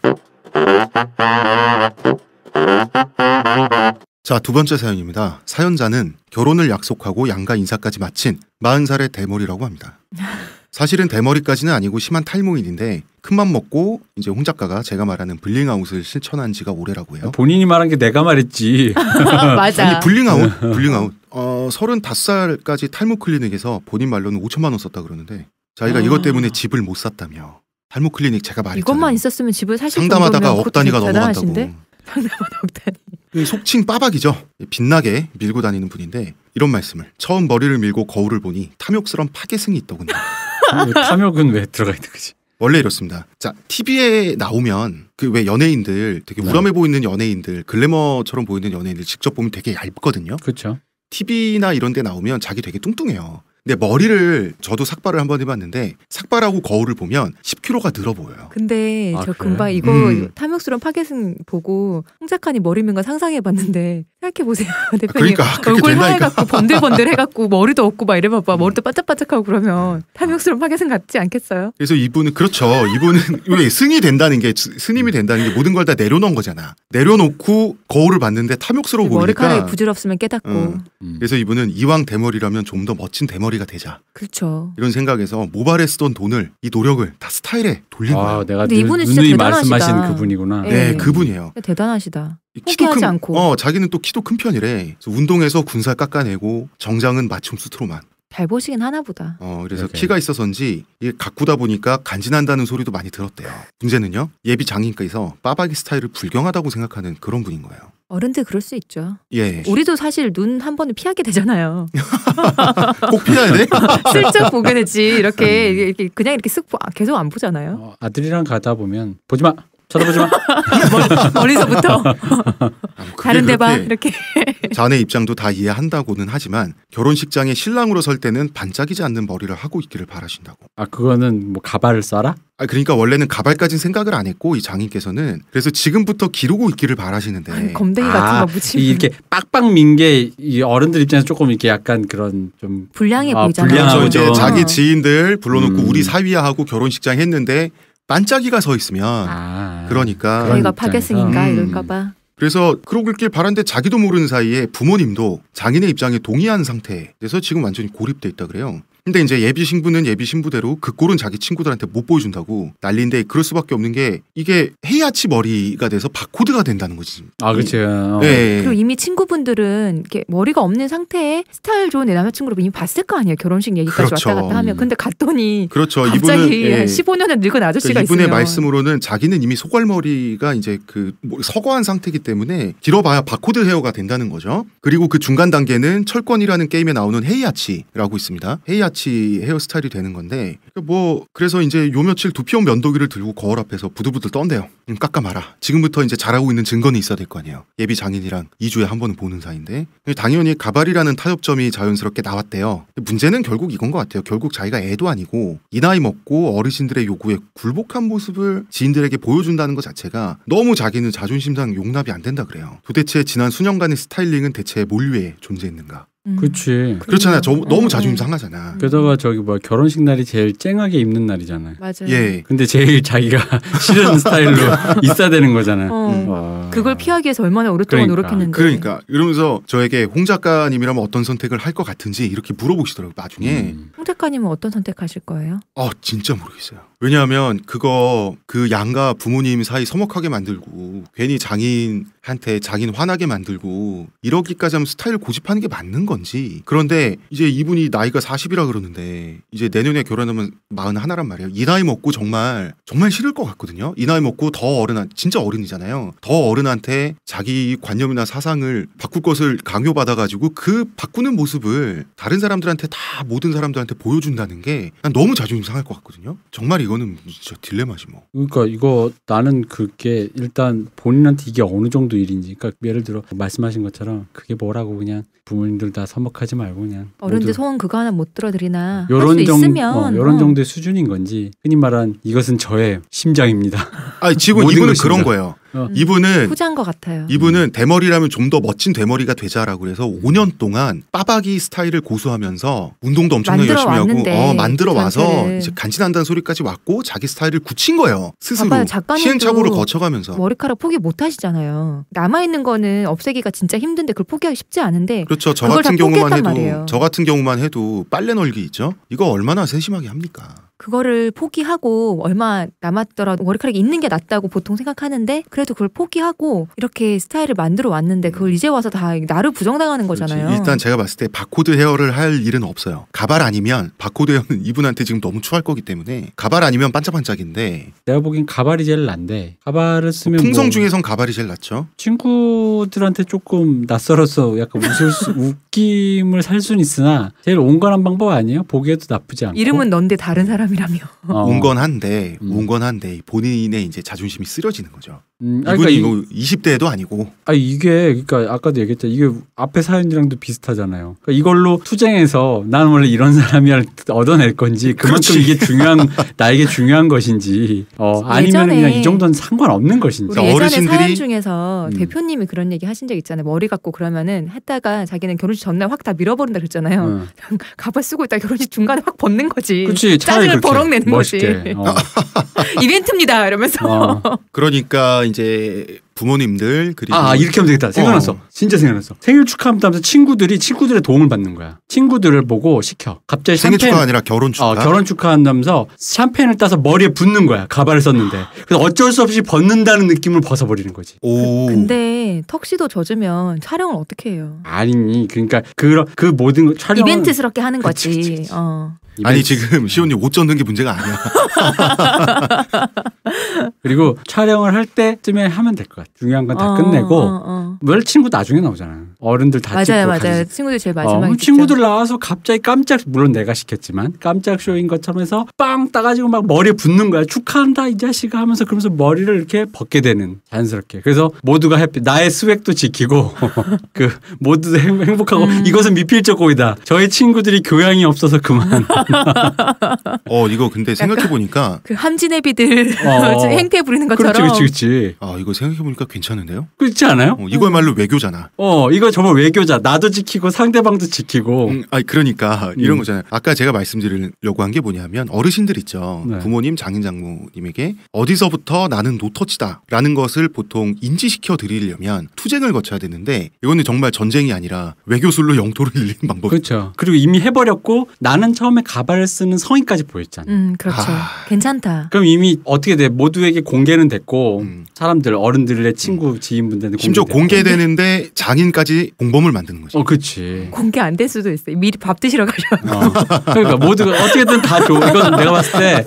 자, 두 번째 사연입니다. 사연자는 결혼을 약속하고 양가 인사까지 마친 40살의 대머리라고 합니다. 사실은 대머리까지는 아니고 심한 탈모인인데 큰 맘 먹고 이제 홍 작가가 제가 말하는 블링아웃을 실천한 지가 오래라고 해요. 본인이 말한 게 내가 말했지. 맞아. 아니 블링아웃, 블링아웃. 어, 35살까지 탈모 클리닉에서 본인 말로는 5천만 원 썼다 그러는데 자기가 아. 이것 때문에 집을 못 샀다며 탈모 클리닉 제가 말했잖아요. 이것만 있었으면 집을 사실 상담하다가 억단위가 넘어갔다고 상담하다 억단위. 속칭 빠박이죠. 빛나게 밀고 다니는 분인데 이런 말씀을 처음 머리를 밀고 거울을 보니 탐욕스런 파괴승이 있더군요. 탐욕은 왜 들어가 있는 거지? 원래 이렇습니다. 자, TV에 나오면 그 왜 연예인들 되게 네. 우람해 네. 보이는 연예인들, 글래머처럼 보이는 연예인들 직접 보면 되게 얇거든요. 그렇죠. TV나 이런 데 나오면 자기 되게 뚱뚱해요. 근데 머리를 저도 삭발을 한번 해봤는데 삭발하고 거울을 보면 10kg가 늘어 보여요. 근데 아, 저 그래? 금방 이거 음. 탐욕스러운 파겟은 보고 홍작하니 머리맨과 상상해봤는데 생각해 보세요. 대표님 그러니까, 얼굴 하얘갖고 번들번들 해갖고 머리도 뭐 없고 막 이래봐봐 뭐 음. 머리도 반짝반짝하고 그러면 탐욕스러운 파괴생 같지 않겠어요? 그래서 이분은 그렇죠. 이분은 왜 승이 된다는 게 스님이 된다는 게 모든 걸 다 내려놓은 거잖아. 내려놓고 거울을 봤는데 탐욕스러워 보니까 머리카락이 부질없으면 깨닫고. 음. 음. 그래서 이분은 이왕 대머리라면 좀 더 멋진 대머리가 되자. 그렇죠. 이런 생각에서 모발에 쓰던 돈을 이 노력을 다 스타일에 돌린 아, 거야. 내가 근데 이분은 진짜 대단하시다. 말씀하신 그분이구나. 네, 예. 네. 그분이에요. 대단하시다. 키도 큰, 않고. 어, 자기는 또 키도 큰 편이래. 그래서 운동해서 군살 깎아내고 정장은 맞춤 수트로만. 잘 보시긴 하나 보다. 어, 그래서 오케이. 키가 있어서인지 이게 가꾸다 보니까 간지난다는 소리도 많이 들었대요. 문제는요. 예비 장인께서 빠박이 스타일을 불경하다고 생각하는 그런 분인 거예요. 어른들 그럴 수 있죠. 예. 우리도 사실 눈 한 번은 피하게 되잖아요. 꼭 피해야 돼? 슬쩍 보게 되지. 이렇게, 음. 이렇게 그냥 이렇게 쓱 아, 계속 안 보잖아요. 어, 아들이랑 가다 보면 보지 마. 쳐다보지 마. 멀리서부터 다른 데 봐. 이렇게. 자네 입장도 다 이해한다고는 하지만 결혼식장에 신랑으로 설 때는 반짝이지 않는 머리를 하고 있기를 바라신다고. 아 그거는 뭐 가발을 써라? 아 그러니까 원래는 가발까진 생각을 안 했고 이 장인께서는 그래서 지금부터 기르고 있기를 바라시는데 아니, 검댕이 같은 아, 거 붙이면 이렇게 빡빡 민게이 어른들 입장에서 조금 이렇게 약간 그런 좀 불량해 아, 보이잖아요. 불량하죠. 이제 자기 어. 지인들 불러놓고 음. 우리 사위야 하고 결혼식장 했는데 반짝이가 서 있으면 아, 그러니까 너희가 파겟승인가 음. 이럴까봐. 그래서 그러길 고있 바란데 자기도 모르는 사이에 부모님도 장인의 입장에 동의한 상태에서 지금 완전히 고립돼 있다 그래요. 근데 이제 예비 신부는 예비 신부대로 그 꼴은 자기 친구들한테 못 보여준다고 난리인데 그럴 수밖에 없는 게 이게 헤야치 머리가 돼서 바코드가 된다는 거지. 아, 그치. 예. 어. 네. 그리고 이미 친구분들은 이렇게 머리가 없는 상태에 스타일 좋은 내남자친구로 이미 봤을 거 아니에요. 결혼식 얘기까지 그렇죠. 왔다 갔다 하면. 근데 갔더니 그렇죠. 갑자기 이분은, 예. 15년은 늙은 아저씨가 그러니까 이분의 있으면. 말씀으로는 자기는 이미 소갈머리가 이제 그 뭐 서거한 상태이기 때문에 길어봐야 바코드 헤어가 된다는 거죠. 그리고 그 중간 단계는 철권이라는 게임에 나오는 헤이아치라고 있습니다. 헤이아치 같이 헤어스타일이 되는 건데 그러니까 뭐 그래서 이제 요 며칠 두피용 면도기를 들고 거울 앞에서 부들부들 떤대요. 음, 깎아 마라. 지금부터 이제 잘하고 있는 증거는 있어야 될 거 아니에요. 예비 장인이랑 2주에 한 번은 보는 사이인데 당연히 가발이라는 타협점이 자연스럽게 나왔대요. 문제는 결국 이건 것 같아요. 결국 자기가 애도 아니고 이 나이 먹고 어르신들의 요구에 굴복한 모습을 지인들에게 보여준다는 것 자체가 너무 자기는 자존심상 용납이 안 된다 그래요. 도대체 지난 수년간의 스타일링은 대체 몰류에 존재했는가? 음. 그렇지. 그러니까 그렇잖아요. 저, 어, 너무 어. 자존심 상하잖아. 게다가 저기 뭐 결혼식 날이 제일 쨍하게 입는 날이잖아요. 맞아요. 예. 근데 제일 자기가 싫은 스타일로 있어야 되는 거잖아요. 어. 음. 그걸 피하기 위해서 얼마나 오랫동안 그러니까. 노력했는데. 그러니까 이러면서 저에게 홍 작가님이라면 어떤 선택을 할 것 같은지 이렇게 물어보시더라고요. 나중에. 음. 홍 작가님은 어떤 선택하실 거예요? 아 진짜 모르겠어요. 왜냐하면 그거 그 양가 부모님 사이 서먹하게 만들고 괜히 장인한테 장인 화나게 만들고 이러기까지 하면 스타일 고집하는 게 맞는 건지 그런데 이제 이분이 나이가 40이라 그러는데 이제 내년에 결혼하면 41란 말이에요. 이 나이 먹고 정말 정말 싫을 것 같거든요. 이 나이 먹고 더 어른한 진짜 어른이잖아요. 더 어른한테 자기 관념이나 사상을 바꿀 것을 강요받아가지고 그 바꾸는 모습을 다른 사람들한테 다 모든 사람들한테 보여준다는 게 난 너무 자존심 상할 것 같거든요. 정말 이거 이거는 진짜 딜레마지 뭐. 그러니까 이거 나는 그게 일단 본인한테 이게 어느 정도 일인지. 그러니까 예를 들어 말씀하신 것처럼 그게 뭐라고 그냥 부모님들 다 서먹하지 말고 그냥 어른들 소원 그거 하나 못 들어드리나 요런 정, 있으런 어, 어. 정도의 수준인 건지 흔히 말한 이것은 저의 심장입니다. 아 지금 이분은 심장. 거예요. 어. 음. 이분은 후자인 것 같아요. 이분은 대머리라면 좀 더 멋진 대머리가 되자라고 해서 5년 동안 빠박이 스타일을 고수하면서 운동도 엄청나게 열심히 왔는데, 하고 어, 만들어 그 와서 이제 간지난다는 소리까지 왔고 자기 스타일을 굳힌 거예요. 스스로 시행착오를 거쳐가면서 머리카락 포기 못 하시잖아요. 남아 있는 거는 없애기가 진짜 힘든데 그걸 포기하기 쉽지 않은데 그렇죠. 저 같은 경우만 해도 말이에요. 저 같은 경우만 해도 빨래 널기 있죠. 이거 얼마나 세심하게 합니까? 그거를 포기하고 얼마 남았더라도 머리카락이 있는 게 낫다고 보통 생각하는데 그래도 그걸 포기하고 이렇게 스타일을 만들어 왔는데 그걸 음. 이제 와서 다 나를 부정당하는 거잖아요. 그렇지. 일단 제가 봤을 때 바코드 헤어를 할 일은 없어요. 가발 아니면 바코드 헤어는 이분한테 지금 너무 추할 거기 때문에 가발 아니면 반짝반짝인데 내가 보기엔 가발이 제일 난데 가발을 쓰면 뭐 풍성 뭐 중에선 가발이 제일 낫죠. 친구들한테 조금 낯설어서 약간 웃을 수, 웃김을 살 수는 있으나 제일 온건한 방법 아니에요? 보기에도 나쁘지 않고 이름은 넌데 다른 사람 사람이라며. 어. 온건한데 음. 온건한데 본인의 이제 자존심이 쓰러지는 거죠. 음, 이분이 그러니까 이, 뭐 20대도 아니고. 아 이게 그러니까 아까도 얘기했잖 이게 앞에 사연이랑도 비슷하잖아요. 그러니까 이걸로 투쟁해서 나 원래 이런 사람이야 얻어낼 건지 그만큼 그렇지. 이게 중요한 나에게 중요한 것인지 어, 아니면 그냥 이 정도는 상관없는 것인지. 예전에 어르신들이... 사연 중에서 음. 대표님이 그런 얘기 하신 적 있잖아요. 머리 갖고 그러면은 했다가 자기는 결혼식 전날 확 다 밀어버린다 그랬잖아요. 음. 가발 쓰고 있다 결혼식 중간에 확 벗는 거지. 그렇지. 차라리 그렇죠. 버럭 내는 멋있게. 거지. 어. 이벤트입니다. 이러면서. 어. 그러니까 이제 부모님들 그리고 아, 아 이렇게 하면 되겠다 생각났어 어. 진짜 생각났어 생일 축하하면서 친구들이 친구들의 도움을 받는 거야 친구들을 보고 시켜 갑자기 생일 샴페인, 축하 가 아니라 결혼 축하 어, 결혼 축하한다면서 샴페인을 따서 머리에 붓는 거야 가발을 썼는데 그래서 어쩔 수 없이 벗는다는 느낌을 벗어버리는 거지 오. 그, 근데 턱시도 젖으면 촬영을 어떻게 해요 아니 그러니까 그런 그 모든 촬영 이벤트스럽게 하는 거지 그치, 그치, 그치. 어. 아니 지금 시온이옷 젖는 게 문제가 아니야 그리고 촬영을 할 때쯤에 하면 될 거야. 거야. 그러니까 중요한 건다 어, 끝내고 어, 어. 늘 친구 나중에 나오잖아. 어른들 다 맞아요, 맞아요. 친구들 제일 어, 마지막에 어, 친구들 나와서 갑자기 깜짝 물론 내가 시켰지만 깜짝 쇼인 것처럼 해서 빵 따가지고 막 머리에 붙는 거야. 축하한다 이 자식아 하면서 그러면서 머리를 이렇게 벗게 되는 자연스럽게. 그래서 모두가 해피. 나의 스웩도 지키고 그 모두 행복하고 음. 이것은 미필적 고이다. 저희 친구들이 교양이 없어서 그만. 어 이거 근데 생각해 보니까 그 함진애비들 어, 어. 행태 부리는 것처럼. 그렇지, 그렇지, 그렇지. 아 이거 생각해 보니까. 보니까 괜찮은데요? 그렇지 않아요? 어, 이거야말로 네. 외교잖아. 어, 이거 정말 외교자. 나도 지키고 상대방도 지키고. 음, 아 그러니까 이런 음. 거잖아요. 아까 제가 말씀드리려고 한 게 뭐냐면 어르신들 있죠. 네. 부모님, 장인 장모님에게 어디서부터 나는 노터치다라는 것을 보통 인지시켜 드리려면 투쟁을 거쳐야 되는데 이거는 정말 전쟁이 아니라 외교술로 영토를 늘리는 방법. 그렇죠. 그리고 이미 해버렸고 나는 처음에 가발을 쓰는 성인까지 보였잖아요. 음, 그렇죠. 아... 괜찮다. 그럼 이미 어떻게 돼 모두에게 공개는 됐고 음. 사람들 어른들을 원래 친구 지인분들한테 심지어 공개되는데 장인까지 공범을 만드는 거죠. 어, 그렇지. 공개 안 될 수도 있어요. 미리 밥 드시러 가려고. 어. 그러니까 모두가 어떻게든 다 좋. 이건 내가 봤을 때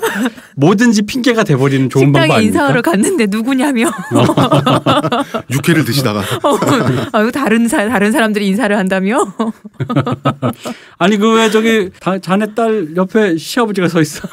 뭐든지 핑계가 돼버리는 좋은 방법 아닙니까? 인사하러 갔는데 누구냐며. 어. 육회를 드시다가. 어, 어, 아유 다른 사 다른 사람들이 인사를 한다며. 아니 그 왜 저기 다, 자네 딸 옆에 시아버지가 서 있어.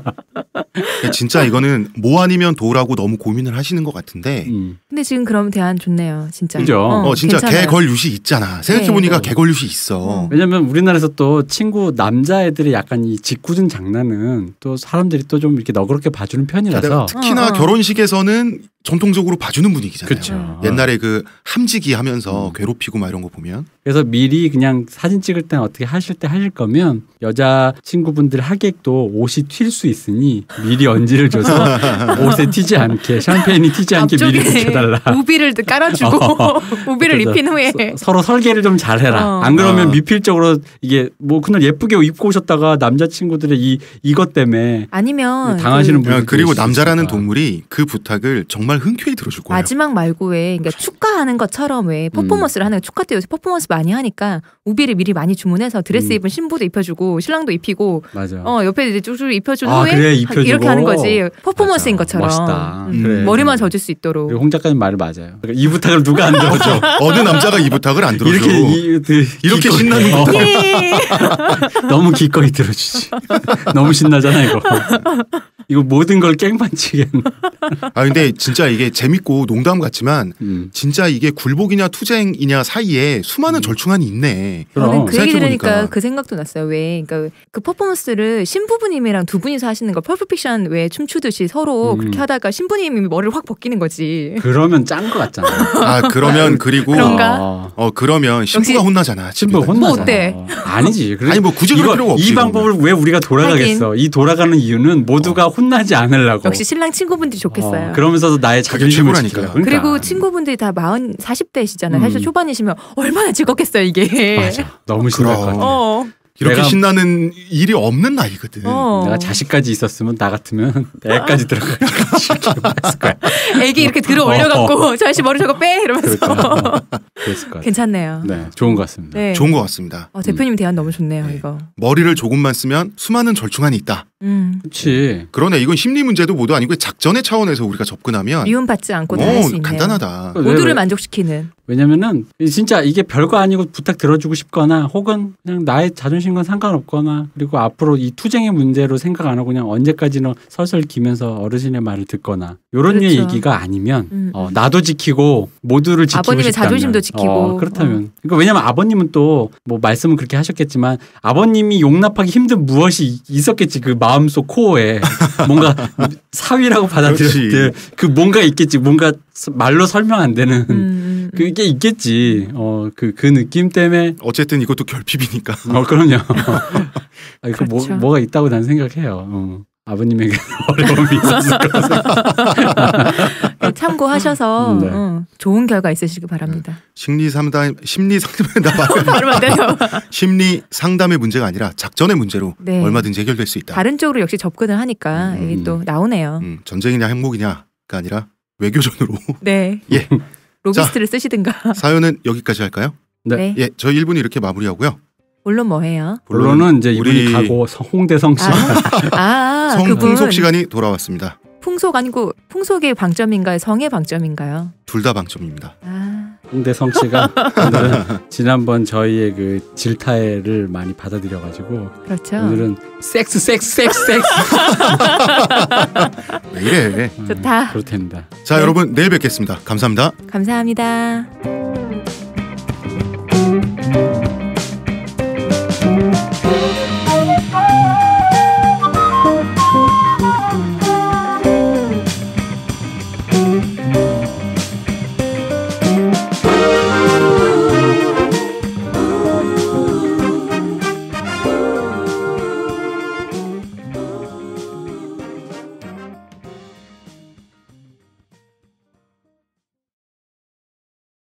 진짜 이거는 뭐 아니면 도라고 너무 고민을 하시는 것 같은데 음. 근데 지금 그럼 대안 좋네요, 진짜. 그죠? 어, 어 진짜 개걸유시 있잖아. 생각해보니까 네. 네. 개걸유시 있어. 음. 왜냐면 우리나라에서 또 친구 남자애들의 약간 이 짓궂은 장난은 또 사람들이 또 좀 이렇게 너그럽게 봐주는 편이라서. 특히나 어, 어. 결혼식에서는 전통적으로 봐주는 분위기잖아요. 그렇 옛날에 그 함지기 하면서 음. 괴롭히고 막 이런 거 보면. 그래서 미리 그냥 사진 찍을 때 어떻게 하실 때 하실 거면 여자 친구분들 하객도 옷이 튈 수 있으니 미리 언지를 줘서 옷에 튀지 않게 샴페인이 튀지 않게 미리 붙여달라. 우비를 깔아주고 어. 우비를 입힌 후에 서, 로 설계를 좀 잘해라. 어. 안 그러면 어. 미필적으로 이게 뭐 그날 예쁘게 입고 오셨다가 남자 친구들의 이 이것 때문에 아니면 당하시는 그, 분 그리고 남자라는 동물이 그 부탁을 정말 정말 흔쾌히 들어줄 거예요. 마지막 말고 왜 그러니까 축가하는 것처럼 왜 퍼포먼스를 음. 하는 축가 때 요새 퍼포먼스 많이 하니까 우비를 미리 많이 주문해서 드레스 음. 입은 신부도 입혀주고 신랑도 입히고 맞아. 어 옆에 이제 쭉쭉 입혀준 아, 후에 그래, 입혀주고. 이렇게 하는 거지 퍼포먼스인 맞아. 것처럼 음, 그래. 머리만 젖을 수 있도록. 용 작가님 말을 맞아요. 그러니까 이 부탁을 누가 안 들어줘? 어느 남자가 이 부탁을 안 들어줘? 이렇게 이, 그 이렇게 신나는 거 예. 너무 기꺼이 들어주지. 너무 신나잖아 이거. 이거 모든 걸 깽판치게. 아 근데 진짜 진짜 이게 재밌고 농담 같지만 음. 진짜 이게 굴복이냐 투쟁이냐 사이에 수많은 음. 절충안이 있네. 그럼. 그 얘기 들으니까 그 생각도 났어요. 왜 그러니까 그 퍼포먼스를 신부부님이랑 두 분이서 하시는 거 펄프픽션 왜 춤추듯이 서로 음. 그렇게 하다가 신부님이 머리를 확 벗기는 거지. 그러면 짠 거 같잖아. 아 그러면 그리고 그런가? 아. 어 그러면 신부가 혼나잖아. 신부 혼나. 뭐 어때? 어, 아니지. 아니 그러니까 뭐 굳이 그럴 필요 없이 이 방법을 왜 우리가 돌아가겠어? 하긴. 이 돌아가는 이유는 모두가 어. 혼나지 않으려고. 역시 신랑 친구분들이 좋겠어요. 어. 그러면서도 나의 자기 최고라니까. 그러니까. 그리고 친구분들이 다 마흔 사십 대시잖아요 음. 사실 초반이시면 얼마나 즐겁겠어요 이게. 맞아. 너무 심할 것 같아. 이렇게 신나는 일이 없는 나이거든. 어. 내가 자식까지 있었으면 나 같으면 애까지 아. 들어가 거야. 애기 이렇게 들어 올려갖고 저씨 어, 어. 머리 저거 빼 이러면서. 그렇죠. 그랬을것 괜찮네요. 네, 좋은 것 같습니다. 네. 좋은 것 같습니다. 어, 대표님 음. 대안 너무 좋네요. 네. 이거. 머리를 조금만 쓰면 수많은 절충안이 있다. 음. 그렇지. 그러네 이건 심리 문제도 모두 아니고 작전의 차원에서 우리가 접근하면 미움받지 않고 어, 할수 있네요. 간단하다. 네, 모두를 만족시키는. 왜냐면은 진짜 이게 별거 아니고 부탁 들어주고 싶거나 혹은 그냥 나의 자존심과 상관없거나 그리고 앞으로 이 투쟁의 문제로 생각 안 하고 그냥 언제까지는 설설 기면서 어르신의 말을 듣거나 요런 그렇죠. 얘기가 아니면 음, 음. 어, 나도 지키고 모두를 지키고 아버님의 싶다면. 자존심도 지키고 어, 그렇다면 어. 그러니까 왜냐면 아버님은 또 뭐 말씀은 그렇게 하셨겠지만 아버님이 용납하기 힘든 무엇이 있었겠지 그 마음속 코어에 뭔가 사위라고 받아들였을 그 뭔가 있겠지 뭔가 말로 설명 안 되는 음, 음. 그게 있겠지. 어, 그, 그 느낌 때문에. 어쨌든 이것도 결핍이니까. 어, 그럼요. 아, 이거 그렇죠. 뭐, 뭐가 있다고 난 생각해요. 어. 아버님에게 어려움이 있었을 것같 네, 참고하셔서 음, 네. 응, 어, 좋은 결과 있으시길 바랍니다. 심리 상담 심리 상담 바로 요 심리 상담의 문제가 아니라 작전의 문제로 네. 얼마든지 해결될 수 있다. 다른 쪽으로 역시 접근을 하니까 음. 이게 음. 또 나오네요. 음, 전쟁이냐 행복이냐가 아니라 외교전으로 네. 예. 로비스트를 쓰시든가. 사연은 여기까지 할까요? 네. 네. 예, 저희 1분이 렇게 마무리하고요. 본론 뭐해요? 본론은 이제 우리... 이분이 가고 홍대성 씨. 아, 아 성풍속 시간이 돌아왔습니다. 풍속 아니고 풍속의 방점인가요? 성의 방점인가요? 둘 다 방점입니다. 아. 홍대 성씨가 지난번 저희의 그 질타를 많이 받아들여가지고 그렇죠. 오늘은 섹스 섹스 섹스 섹스 왜 이래 좋다 음, 그렇답니다 자 네. 여러분 내일 뵙겠습니다 감사합니다 감사합니다